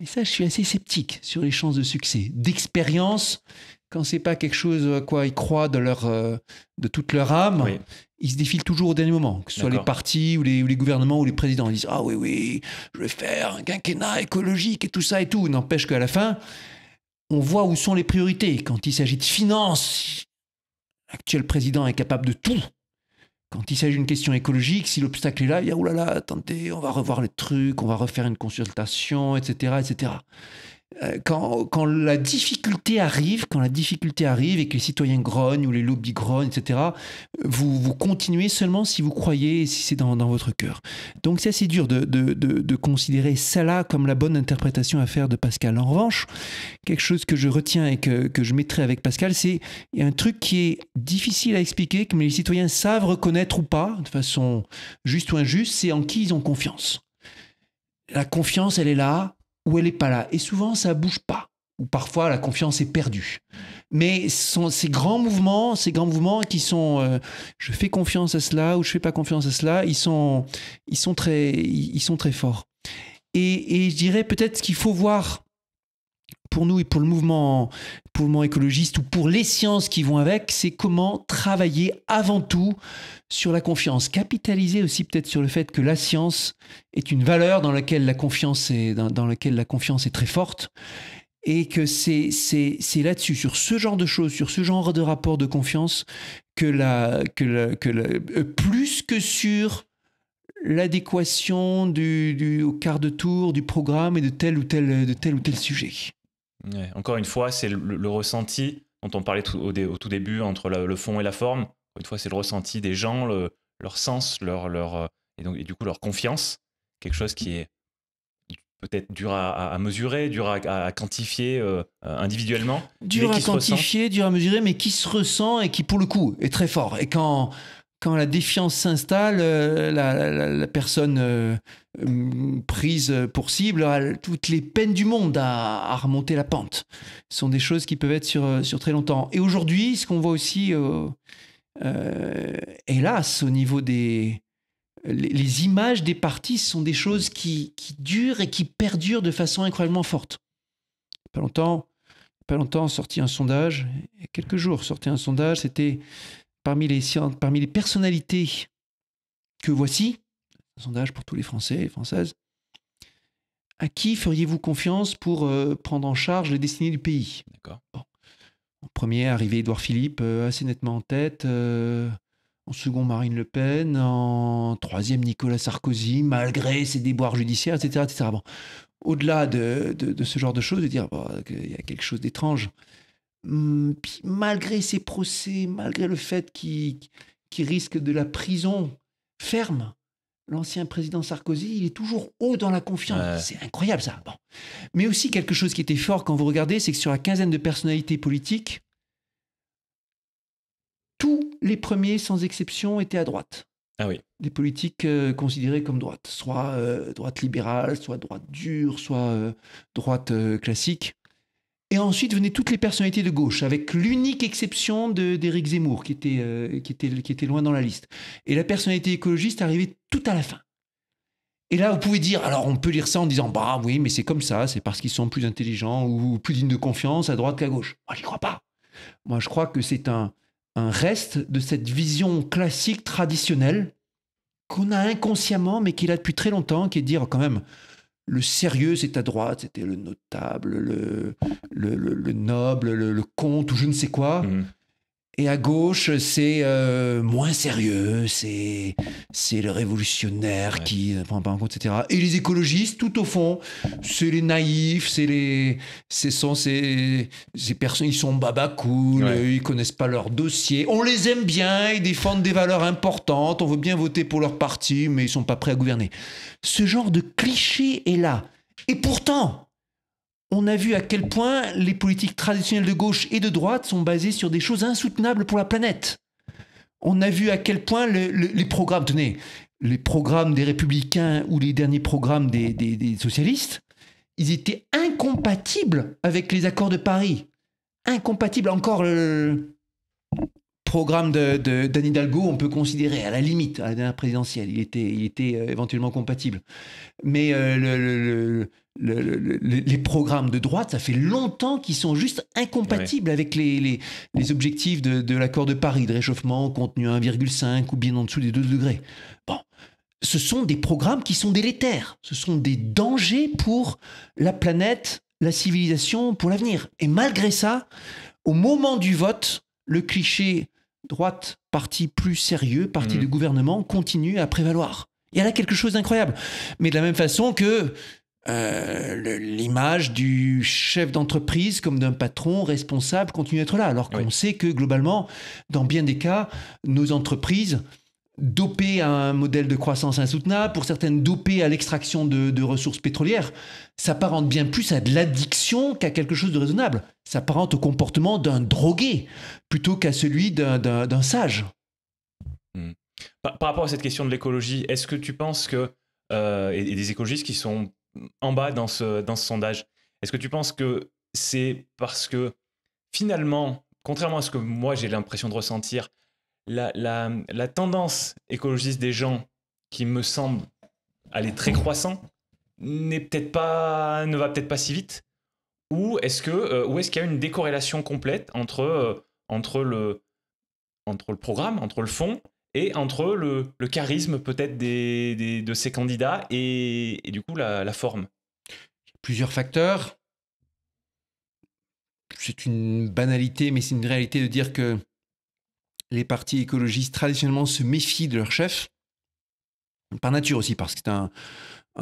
Et ça, je suis assez sceptique sur les chances de succès. D'expérience, quand c'est pas quelque chose à quoi ils croient de, leur, euh, de toute leur âme, ils se défilent toujours au dernier moment, que ce soit les partis ou les, gouvernements ou les présidents. Ils disent Ah oui, oui, je vais faire un quinquennat écologique et tout ça et tout. N'empêche qu'à la fin, on voit où sont les priorités. Quand il s'agit de finances, l'actuel président est capable de tout. Quand il s'agit d'une question écologique, si l'obstacle est là, il y a oulala, attendez, on va revoir les trucs, on va refaire une consultation, etc. etc. Euh, quand, la difficulté arrive, quand la difficulté arrive et que les citoyens grognent ou les lobbies grognent, etc., vous, continuez seulement si vous croyez et si c'est dans, votre cœur. Donc c'est assez dur de, de, de, considérer ça là comme la bonne interprétation à faire de Pascal. En revanche, quelque chose que je retiens et que, que je mettrai avec Pascal, c'est un truc qui est difficile à expliquer, que les citoyens savent reconnaître ou pas, de façon juste ou injuste, c'est en qui ils ont confiance. La confiance, elle est là, ou elle n'est pas là. Et souvent, ça bouge pas. Ou parfois, la confiance est perdue. Mais sont ces grands mouvements, ces grands mouvements qui sont, euh, je fais confiance à cela ou je fais pas confiance à cela, ils sont, ils sont très, ils sont très forts. Et, et je dirais peut-être qu'il faut voir pour nous et pour le mouvement, pour écologiste ou pour les sciences qui vont avec, c'est comment travailler avant tout sur la confiance, capitaliser aussi peut-être sur le fait que la science est une valeur dans laquelle la confiance est, dans, laquelle la confiance est très forte et que c'est là-dessus, sur ce genre de choses, sur ce genre de rapport de confiance, que, la, que, que euh, plus que sur l'adéquation du, au quart de tour du programme et de tel ou tel, de tel, ou tel sujet. Encore une fois, c'est le, ressenti dont on parlait au, tout début entre le fond et la forme. une fois, c'est le ressenti des gens, leur sens, leur, leur euh, et, donc, et du coup leur confiance. Quelque chose qui est peut-être dur à, mesurer, dur à, quantifier euh, euh, individuellement. Dur à quantifier, dur à mesurer, mais qui se ressent et qui, pour le coup, est très fort. Et quand, quand la défiance s'installe, la, personne euh, prise pour cible à toutes les peines du monde à, remonter la pente. Ce sont des choses qui peuvent être sur, euh, sur très longtemps. Et aujourd'hui, ce qu'on voit aussi, euh, hélas, au niveau des... Les, images des partis sont des choses qui, qui, durent et qui perdurent de façon incroyablement forte. Pas longtemps, pas longtemps, sorti un sondage, il y a quelques jours, sorti un sondage, c'était parmi les, parmi les personnalités que voici, sondage pour tous les Français et Françaises. À qui feriez-vous confiance pour euh, prendre en charge les destinées du pays D'accord. En premier, arrivé Édouard Philippe, euh, assez nettement en tête. Euh, en second, Marine Le Pen. En troisième, Nicolas Sarkozy, malgré ses déboires judiciaires, etc. etc. Au-delà de, ce genre de choses, de dire bon, qu'il y a quelque chose d'étrange. Hum, malgré ses procès, malgré le fait qu'il risque de la prison ferme, l'ancien président Sarkozy, il est toujours haut dans la confiance. C'est incroyable ça. Mais aussi quelque chose qui était fort quand vous regardez, c'est que sur la quinzaine de personnalités politiques, tous les premiers, sans exception, étaient à droite. Ah oui. Des politiques euh, considérées comme droite, soit euh, droite libérale, soit droite dure, soit euh, droite classique. Et ensuite venaient toutes les personnalités de gauche, avec l'unique exception d'Éric Zemmour, qui était, euh, qui, était, qui était loin dans la liste. Et la personnalité écologiste arrivait tout à la fin. Et là, vous pouvez dire, alors on peut lire ça en disant, bah oui, mais c'est comme ça, c'est parce qu'ils sont plus intelligents ou plus dignes de confiance à droite qu'à gauche. Moi, n'y crois pas. Moi, je crois que c'est un, un reste de cette vision classique, traditionnelle, qu'on a inconsciemment, mais qu'il a depuis très longtemps, qui est de dire quand même, le sérieux, c'est à droite, c'était le notable, le, le, le, noble, le, comte ou je ne sais quoi. Mm-hmm. Et à gauche, c'est euh, moins sérieux, c'est c'est le révolutionnaire qui ne euh, prend pas en compte, etc. Et les écologistes, tout au fond, c'est les naïfs, c'est les, sont ces, personnes, ils sont baba cool, euh, ils connaissent pas leur dossier. On les aime bien, ils défendent des valeurs importantes, on veut bien voter pour leur parti, mais ils sont pas prêts à gouverner. Ce genre de cliché est là. Et pourtant, on a vu à quel point les politiques traditionnelles de gauche et de droite sont basées sur des choses insoutenables pour la planète. On a vu à quel point les programmes, tenez, les programmes des républicains ou les derniers programmes des, socialistes, ils étaient incompatibles avec les accords de Paris. Incompatibles. Encore le programme d'Anne de, Hidalgo, on peut considérer à la limite, à la dernière présidentielle, il était, il était euh, éventuellement compatible. Mais euh, le, les programmes de droite, ça fait longtemps qu'ils sont juste incompatibles avec les, les, objectifs de, de l'accord de Paris de réchauffement contenu 1,5 ou bien en dessous des 2 degrés. Bon, ce sont des programmes qui sont délétères, ce sont des dangers pour la planète, la civilisation, pour l'avenir. Et malgré ça, au moment du vote, le cliché droite, parti plus sérieux, parti du mmh. de gouvernement, continue à prévaloir. Il y a là quelque chose d'incroyable. Mais de la même façon que euh, l'image du chef d'entreprise comme d'un patron responsable continue d'être là, alors qu'on sait que globalement, dans bien des cas, nos entreprises dopées à un modèle de croissance insoutenable, pour certaines dopées à l'extraction de, ressources pétrolières, ça parente bien plus à de l'addiction qu'à quelque chose de raisonnable. Ça parente au comportement d'un drogué plutôt qu'à celui d'un sage. Hmm. Par, rapport à cette question de l'écologie, est-ce que tu penses que, euh, et, des écologistes qui sont en bas dans ce, dans ce sondage. Est-ce que tu penses que c'est parce que finalement, contrairement à ce que moi j'ai l'impression de ressentir, la, tendance écologiste des gens qui me semble aller très croissant n'est peut-être pas ne va peut-être pas si vite ou est-ce que euh, ou est-ce qu'il y a une décorrélation complète entre euh, entre le entre le programme entre le fond et entre le, le charisme peut-être des, de ces candidats et, du coup la, forme Plusieurs facteurs. C'est une banalité, mais c'est une réalité de dire que les partis écologistes traditionnellement se méfient de leur chef, par nature aussi, parce que c'est un,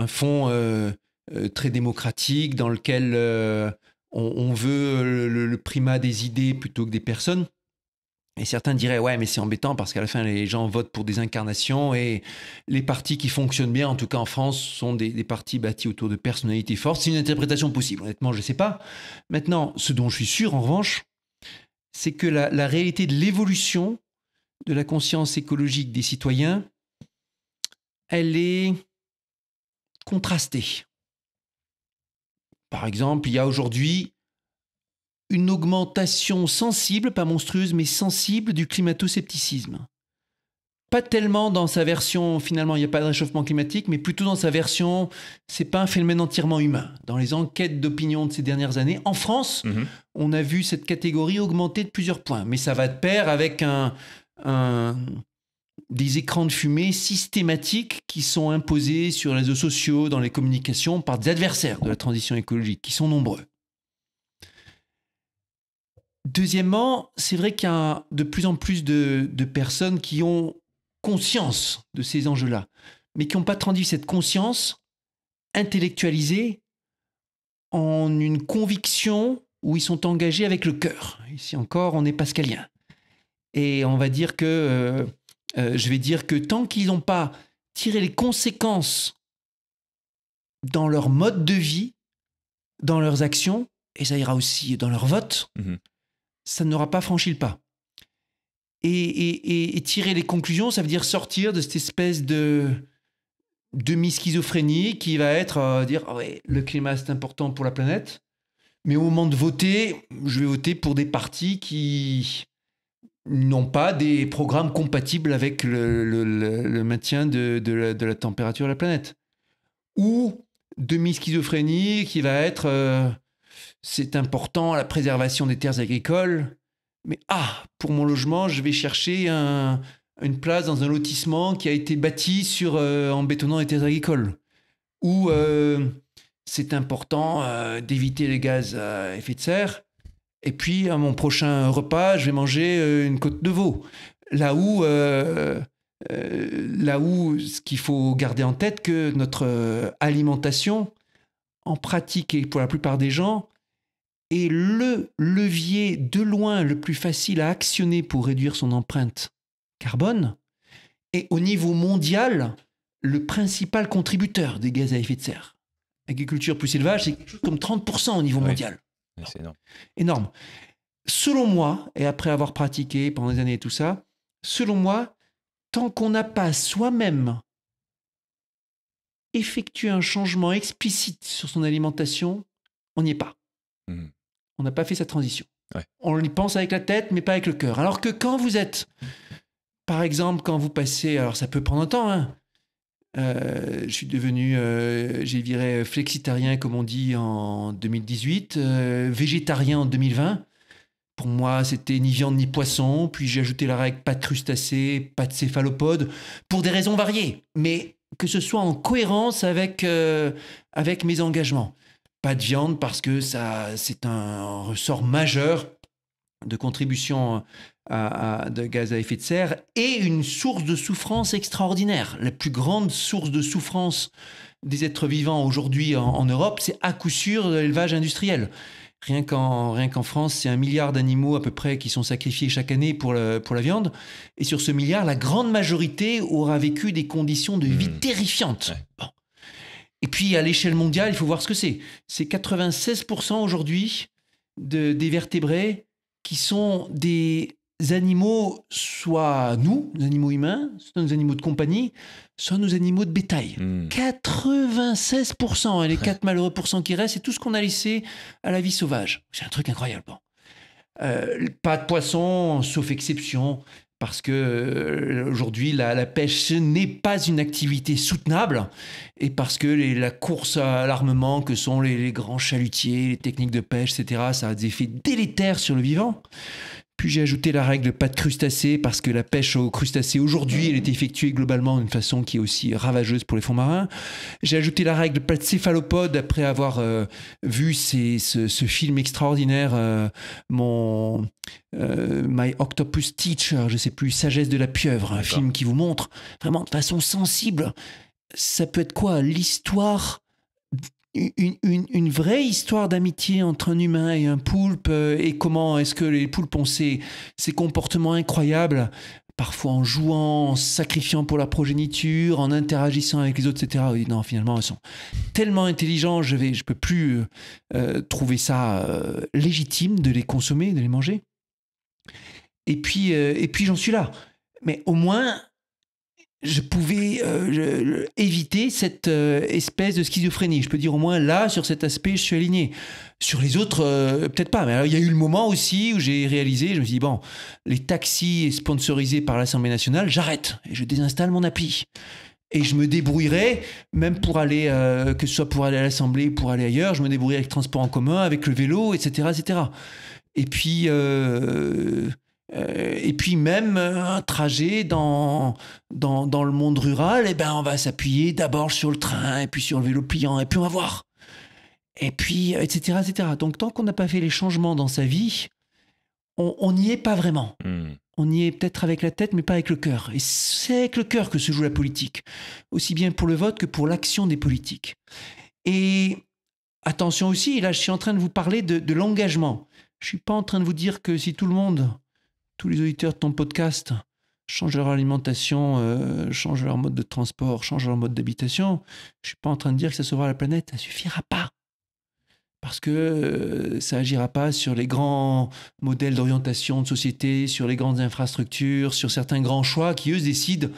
fonds euh, euh, très démocratique dans lequel euh, on, veut le, primat des idées plutôt que des personnes. Et certains diraient, ouais, mais c'est embêtant parce qu'à la fin, les gens votent pour des incarnations et les partis qui fonctionnent bien, en tout cas en France, sont des, partis bâtis autour de personnalités fortes. C'est une interprétation possible, honnêtement, je ne sais pas. Maintenant, ce dont je suis sûr, en revanche, c'est que la, la réalité de l'évolution de la conscience écologique des citoyens, elle est contrastée. Par exemple, il y a aujourd'hui une augmentation sensible, pas monstrueuse, mais sensible du climato-scepticisme. Pas tellement dans sa version, finalement, il n'y a pas de réchauffement climatique, mais plutôt dans sa version, c'est pas un phénomène entièrement humain. Dans les enquêtes d'opinion de ces dernières années, en France, mhm. on a vu cette catégorie augmenter de plusieurs points, mais ça va de pair avec des écrans de fumée systématiques qui sont imposés sur les réseaux sociaux, dans les communications, par des adversaires de la transition écologique, qui sont nombreux. Deuxièmement, c'est vrai qu'il y a de plus en plus de, personnes qui ont conscience de ces enjeux-là, mais qui n'ont pas traduit cette conscience intellectualisée en une conviction où ils sont engagés avec le cœur. Ici encore, on est pascalien. Et on va dire que, euh, euh, je vais dire que tant qu'ils n'ont pas tiré les conséquences dans leur mode de vie, dans leurs actions, et ça ira aussi dans leur vote, mmh ça n'aura pas franchi le pas. Et, tirer les conclusions, ça veut dire sortir de cette espèce de demi-schizophrénie qui va être euh, dire ah le climat c'est important pour la planète, mais au moment de voter, je vais voter pour des partis qui n'ont pas des programmes compatibles avec le, maintien de, la, température de la planète. Ou demi-schizophrénie qui va être euh, c'est important, la préservation des terres agricoles. Mais ah, pour mon logement, je vais chercher une place dans un lotissement qui a été bâti sur, euh, en bétonnant les terres agricoles. Ou euh, c'est important euh, d'éviter les gaz à effet de serre. Et puis, à mon prochain repas, je vais manger une côte de veau. Là où, là où ce qu'il faut garder en tête, que notre alimentation, en pratique et pour la plupart des gens, est le levier de loin le plus facile à actionner pour réduire son empreinte carbone, et au niveau mondial, le principal contributeur des gaz à effet de serre. Agriculture plus élevage, c'est quelque chose comme 30% au niveau mondial. C'est énorme. Selon moi, et après avoir pratiqué pendant des années tout ça, selon moi, tant qu'on n'a pas soi-même effectué un changement explicite sur son alimentation, on n'y est pas. Mmh on n'a pas fait sa transition. On y pense avec la tête, mais pas avec le cœur. Alors que quand vous êtes, par exemple, quand vous passez, alors ça peut prendre un temps, hein. euh, je suis devenu, euh, j'ai viré flexitarien, comme on dit, en 2018, euh, végétarien en 2020. Pour moi, c'était ni viande ni poisson. Puis j'ai ajouté la règle pas de crustacés, pas de céphalopodes, pour des raisons variées. Mais que ce soit en cohérence avec, avec mes engagements pas de viande parce que ça, c'est un ressort majeur de contribution euh, de gaz à effet de serre et une source de souffrance extraordinaire. La plus grande source de souffrance des êtres vivants aujourd'hui en, Europe, c'est à coup sûr l'élevage industriel. Rien qu'en, rien qu'en France, c'est un milliard d'animaux à peu près qui sont sacrifiés chaque année pour, pour la viande. Et sur ce milliard, la grande majorité aura vécu des conditions de vie mmh. terrifiantes. Et puis à l'échelle mondiale, il faut voir ce que c'est. C'est 96% aujourd'hui de, des vertébrés qui sont des animaux, soit nous, nos animaux humains, soit nos animaux de compagnie, soit nos animaux de bétail. 96%, hmm. et hein, les 4 malheureux pourcents qui restent, c'est tout ce qu'on a laissé à la vie sauvage. C'est un truc incroyable. Euh, pas de poisson, sauf exception parce que euh, aujourd'hui la, pêche n'est pas une activité soutenable et parce que la course à l'armement que sont les, grands chalutiers, les techniques de pêche, etc., ça a des effets délétères sur le vivant. Puis j'ai ajouté la règle pas de crustacés parce que la pêche aux crustacés aujourd'hui, elle est effectuée globalement d'une façon qui est aussi ravageuse pour les fonds marins. J'ai ajouté la règle pas de céphalopodes après avoir euh, vu ce, film extraordinaire, euh, mon euh, My Octopus Teacher, je sais plus, Sagesse de la pieuvre, un film qui vous montre vraiment de façon sensible, ça peut être quoi L'histoire une, vraie histoire d'amitié entre un humain et un poulpe euh, et comment est-ce que les poulpes ont ces, comportements incroyables parfois en jouant, en sacrifiant pour la progéniture, en interagissant avec les autres, etc. non, finalement, elles sont tellement intelligents, je ne je peux plus euh, euh, trouver ça légitime de les consommer, de les manger. Et puis, et puis j'en suis là. Mais au moins, je pouvais euh, éviter cette euh, espèce de schizophrénie. Je peux dire au moins là, sur cet aspect, je suis aligné. Sur les autres, euh, peut-être pas. Mais il y a eu le moment aussi où j'ai réalisé, je me suis dit, bon, les taxis sponsorisés par l'Assemblée nationale, j'arrête et je désinstalle mon appli. Et je me débrouillerai, même pour aller, que ce soit pour aller à l'Assemblée, pour aller ailleurs, je me débrouillerai avec le transport en commun, avec le vélo, etc. etc. Et puis... Euh, et puis même euh, un trajet dans, dans, dans le monde rural, et eh ben on va s'appuyer d'abord sur le train, et puis sur le vélo pliant, et puis on va voir. Et puis, etc. Euh, etc. Donc tant qu'on n'a pas fait les changements dans sa vie, on n'y est pas vraiment. Hmm. On y est peut-être avec la tête, mais pas avec le cœur. Et c'est avec le cœur que se joue la politique, aussi bien pour le vote que pour l'action des politiques. Et attention aussi, là je suis en train de vous parler de, de l'engagement. Je ne suis pas en train de vous dire que si tout le monde tous les auditeurs de ton podcast changent leur alimentation, euh, changent leur mode de transport, changent leur mode d'habitation, je ne suis pas en train de dire que ça sauvera la planète, ça suffira pas. Parce que euh, ça n'agira pas sur les grands modèles d'orientation de société, sur les grandes infrastructures, sur certains grands choix qui, eux, décident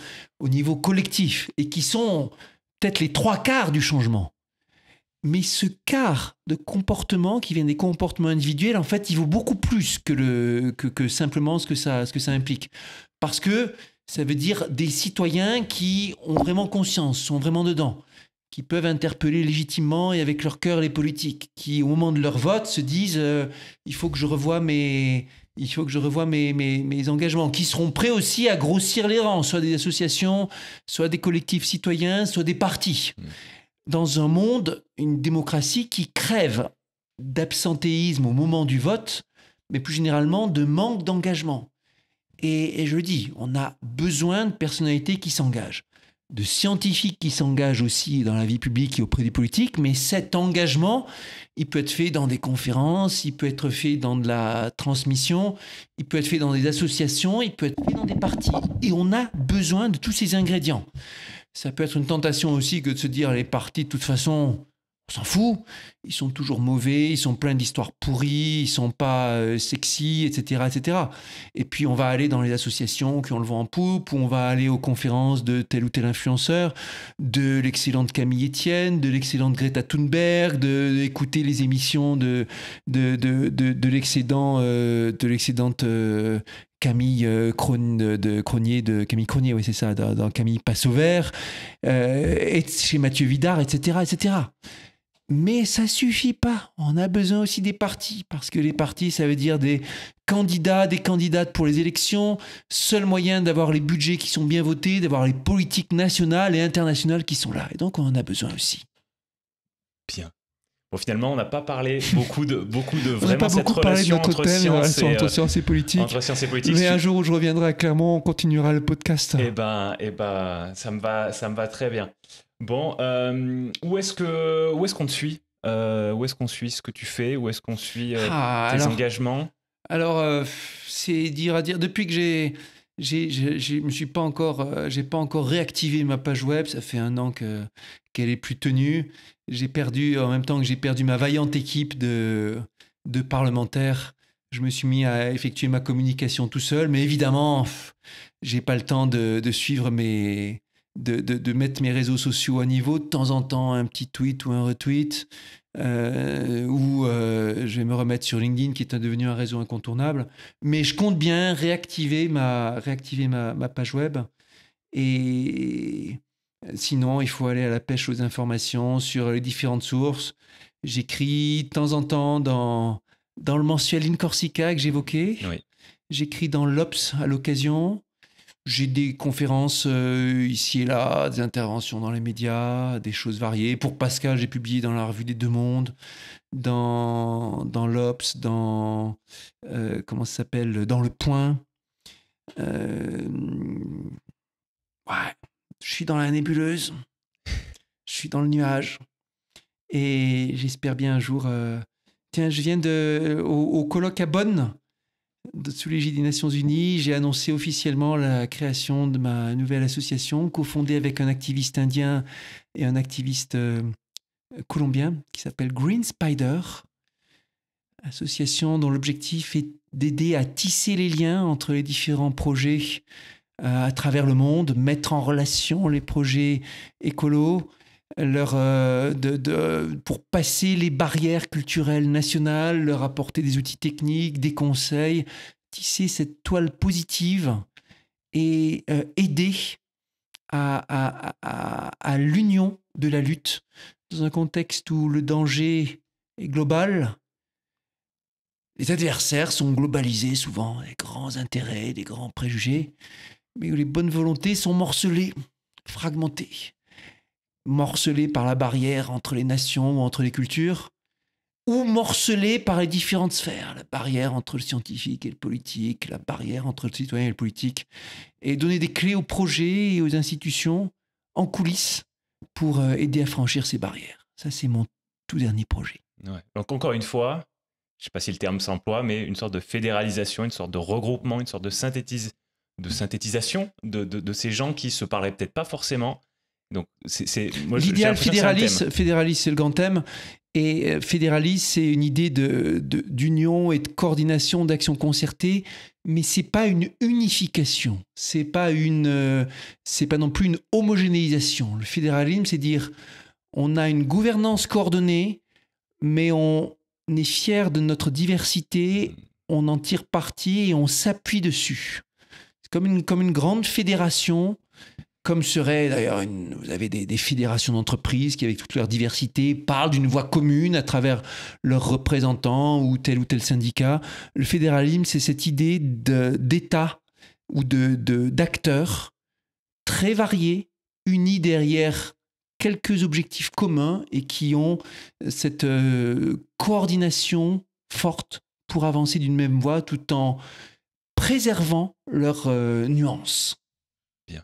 au niveau collectif et qui sont peut-être les trois quarts du changement mais ce quart de comportement qui vient des comportements individuels, en fait, il vaut beaucoup plus que, simplement ce que, ça, implique. Parce que ça veut dire des citoyens qui ont vraiment conscience, sont vraiment dedans, qui peuvent interpeller légitimement et avec leur cœur les politiques, qui au moment de leur vote se disent euh, il faut que je revoie mes engagements, qui seront prêts aussi à grossir les rangs, soit des associations, soit des collectifs citoyens, soit des partis. Mmh dans un monde, une démocratie qui crève d'absentéisme au moment du vote, mais plus généralement de manque d'engagement. Et, je dis, on a besoin de personnalités qui s'engagent, de scientifiques qui s'engagent aussi dans la vie publique et auprès des politiques, mais cet engagement, il peut être fait dans des conférences, il peut être fait dans de la transmission, il peut être fait dans des associations, il peut être fait dans des partis. Et on a besoin de tous ces ingrédients. Ça peut être une tentation aussi que de se dire les partie de toute façon, on s'en fout ils sont toujours mauvais, ils sont pleins d'histoires pourries, ils sont pas euh, sexy, etc., etc. Et puis on va aller dans les associations qui on le vent en poupe, où on va aller aux conférences de tel ou tel influenceur, de l'excellente Camille Etienne, de l'excellente Greta Thunberg, d'écouter les émissions de de de de, de euh, l'excédente euh, Camille de, Cronier, de Camille Cronier, oui c'est ça, dans, Camille Passauvert, euh, et chez Mathieu Vidard, etc., etc. Mais ça suffit pas. On a besoin aussi des partis, parce que les partis, ça veut dire des candidats, des candidates pour les élections. Seul moyen d'avoir les budgets qui sont bien votés, d'avoir les politiques nationales et internationales qui sont là. Et donc, on en a besoin aussi. Bien. Bon, finalement, on n'a pas parlé beaucoup de, beaucoup de vraiment pas cette relation de entre, thème, hein, science et, euh, entre, et, politique. Mais un jour où je reviendrai à Clermont, on continuera le podcast. Eh ben, eh ben, ça me va, ça me va très bien. Bon, euh, où est-ce que où est-ce qu'on te suit euh, Où est-ce qu'on suit ce que tu fais Où est-ce qu'on suit euh, ah, tes alors, engagements Alors, c'est dire à dire. Depuis que j'ai je me suis pas encore, j'ai pas encore réactivé ma page web. Ça fait un an que qu'elle est plus tenue. J'ai perdu en même temps que j'ai perdu ma vaillante équipe de de parlementaires. Je me suis mis à effectuer ma communication tout seul, mais évidemment, j'ai pas le temps de suivre mes de, mettre mes réseaux sociaux à niveau, de temps en temps un petit tweet ou un retweet, euh, ou euh, je vais me remettre sur LinkedIn qui est devenu un réseau incontournable. Mais je compte bien réactiver ma, réactiver ma, page web. Et sinon, il faut aller à la pêche aux informations sur les différentes sources. J'écris de temps en temps dans, dans le mensuel In Corsica que j'évoquais. J'écris dans l'Obs à l'occasion j'ai des conférences euh, ici et là, des interventions dans les médias, des choses variées. Pour Pascal, j'ai publié dans la revue des Deux Mondes, dans, dans l'Obs, dans euh, comment s'appelle, dans Le Point. Euh, ouais, je suis dans la nébuleuse, je suis dans le nuage, et j'espère bien un jour. tiens, je viens de au colloque à Bonn sous l'égide des Nations Unies, j'ai annoncé officiellement la création de ma nouvelle association, cofondée avec un activiste indien et un activiste euh, colombien qui s'appelle Green Spider, association dont l'objectif est d'aider à tisser les liens entre les différents projets euh, à travers le monde, mettre en relation les projets écolos leur, euh, de, pour passer les barrières culturelles nationales, leur apporter des outils techniques, des conseils, tisser cette toile positive et euh, aider à, à l'union de la lutte dans un contexte où le danger est global. Les adversaires sont globalisés souvent, des grands intérêts, des grands préjugés, mais où les bonnes volontés sont morcelées, fragmentées morcelé par la barrière entre les nations ou entre les cultures, ou morcelé par les différentes sphères, la barrière entre le scientifique et le politique, la barrière entre le citoyen et le politique, et donner des clés aux projets et aux institutions en coulisses pour euh, aider à franchir ces barrières. Ça, c'est mon tout dernier projet. Donc encore une fois, je ne sais pas si le terme s'emploie, mais une sorte de fédéralisation, une sorte de regroupement, une sorte de synthétise, de synthétisation de, de, de ces gens qui se parlaient peut-être pas forcément, c'est l'idéal fédéraliste. Fédéraliste, c'est le grand thème. Et euh, fédéraliste, c'est une idée d'union de, d'union et de coordination, d'action concertée, mais c'est pas une unification. C'est pas une, euh, c'est pas non plus une homogénéisation. Le fédéralisme, c'est dire on a une gouvernance coordonnée, mais on est fier de notre diversité, on en tire parti et on s'appuie dessus. C'est comme une, comme une grande fédération comme serait d'ailleurs, vous avez des, fédérations d'entreprises qui, avec toute leur diversité, parlent d'une voix commune à travers leurs représentants ou tel ou tel syndicat. Le fédéralisme, c'est cette idée d'État ou d'acteurs de, d'acteurs très variés, unis derrière quelques objectifs communs et qui ont cette euh, coordination forte pour avancer d'une même voie tout en préservant leurs euh, nuances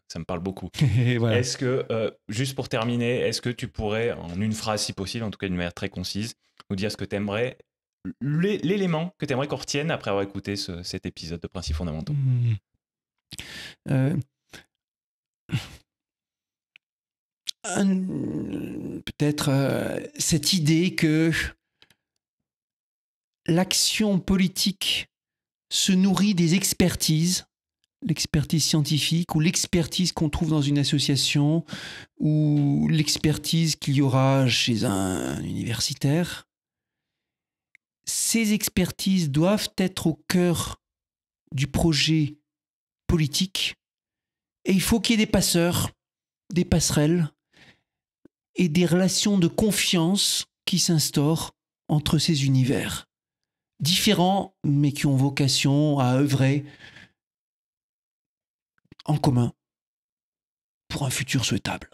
ça me parle beaucoup. Est-ce que, euh, juste pour terminer, est-ce que tu pourrais, en une phrase si possible, en tout cas d'une manière très concise, nous dire ce que tu aimerais, l'élément que tu aimerais qu'on retienne après avoir écouté cet épisode de Principes fondamentaux hmm. euh, Peut-être euh, cette idée que l'action politique se nourrit des expertises l'expertise scientifique ou l'expertise qu'on trouve dans une association ou l'expertise qu'il y aura chez un universitaire, ces expertises doivent être au cœur du projet politique et il faut qu'il y ait des passeurs, des passerelles et des relations de confiance qui s'instaurent entre ces univers, différents mais qui ont vocation à œuvrer en commun pour un futur souhaitable.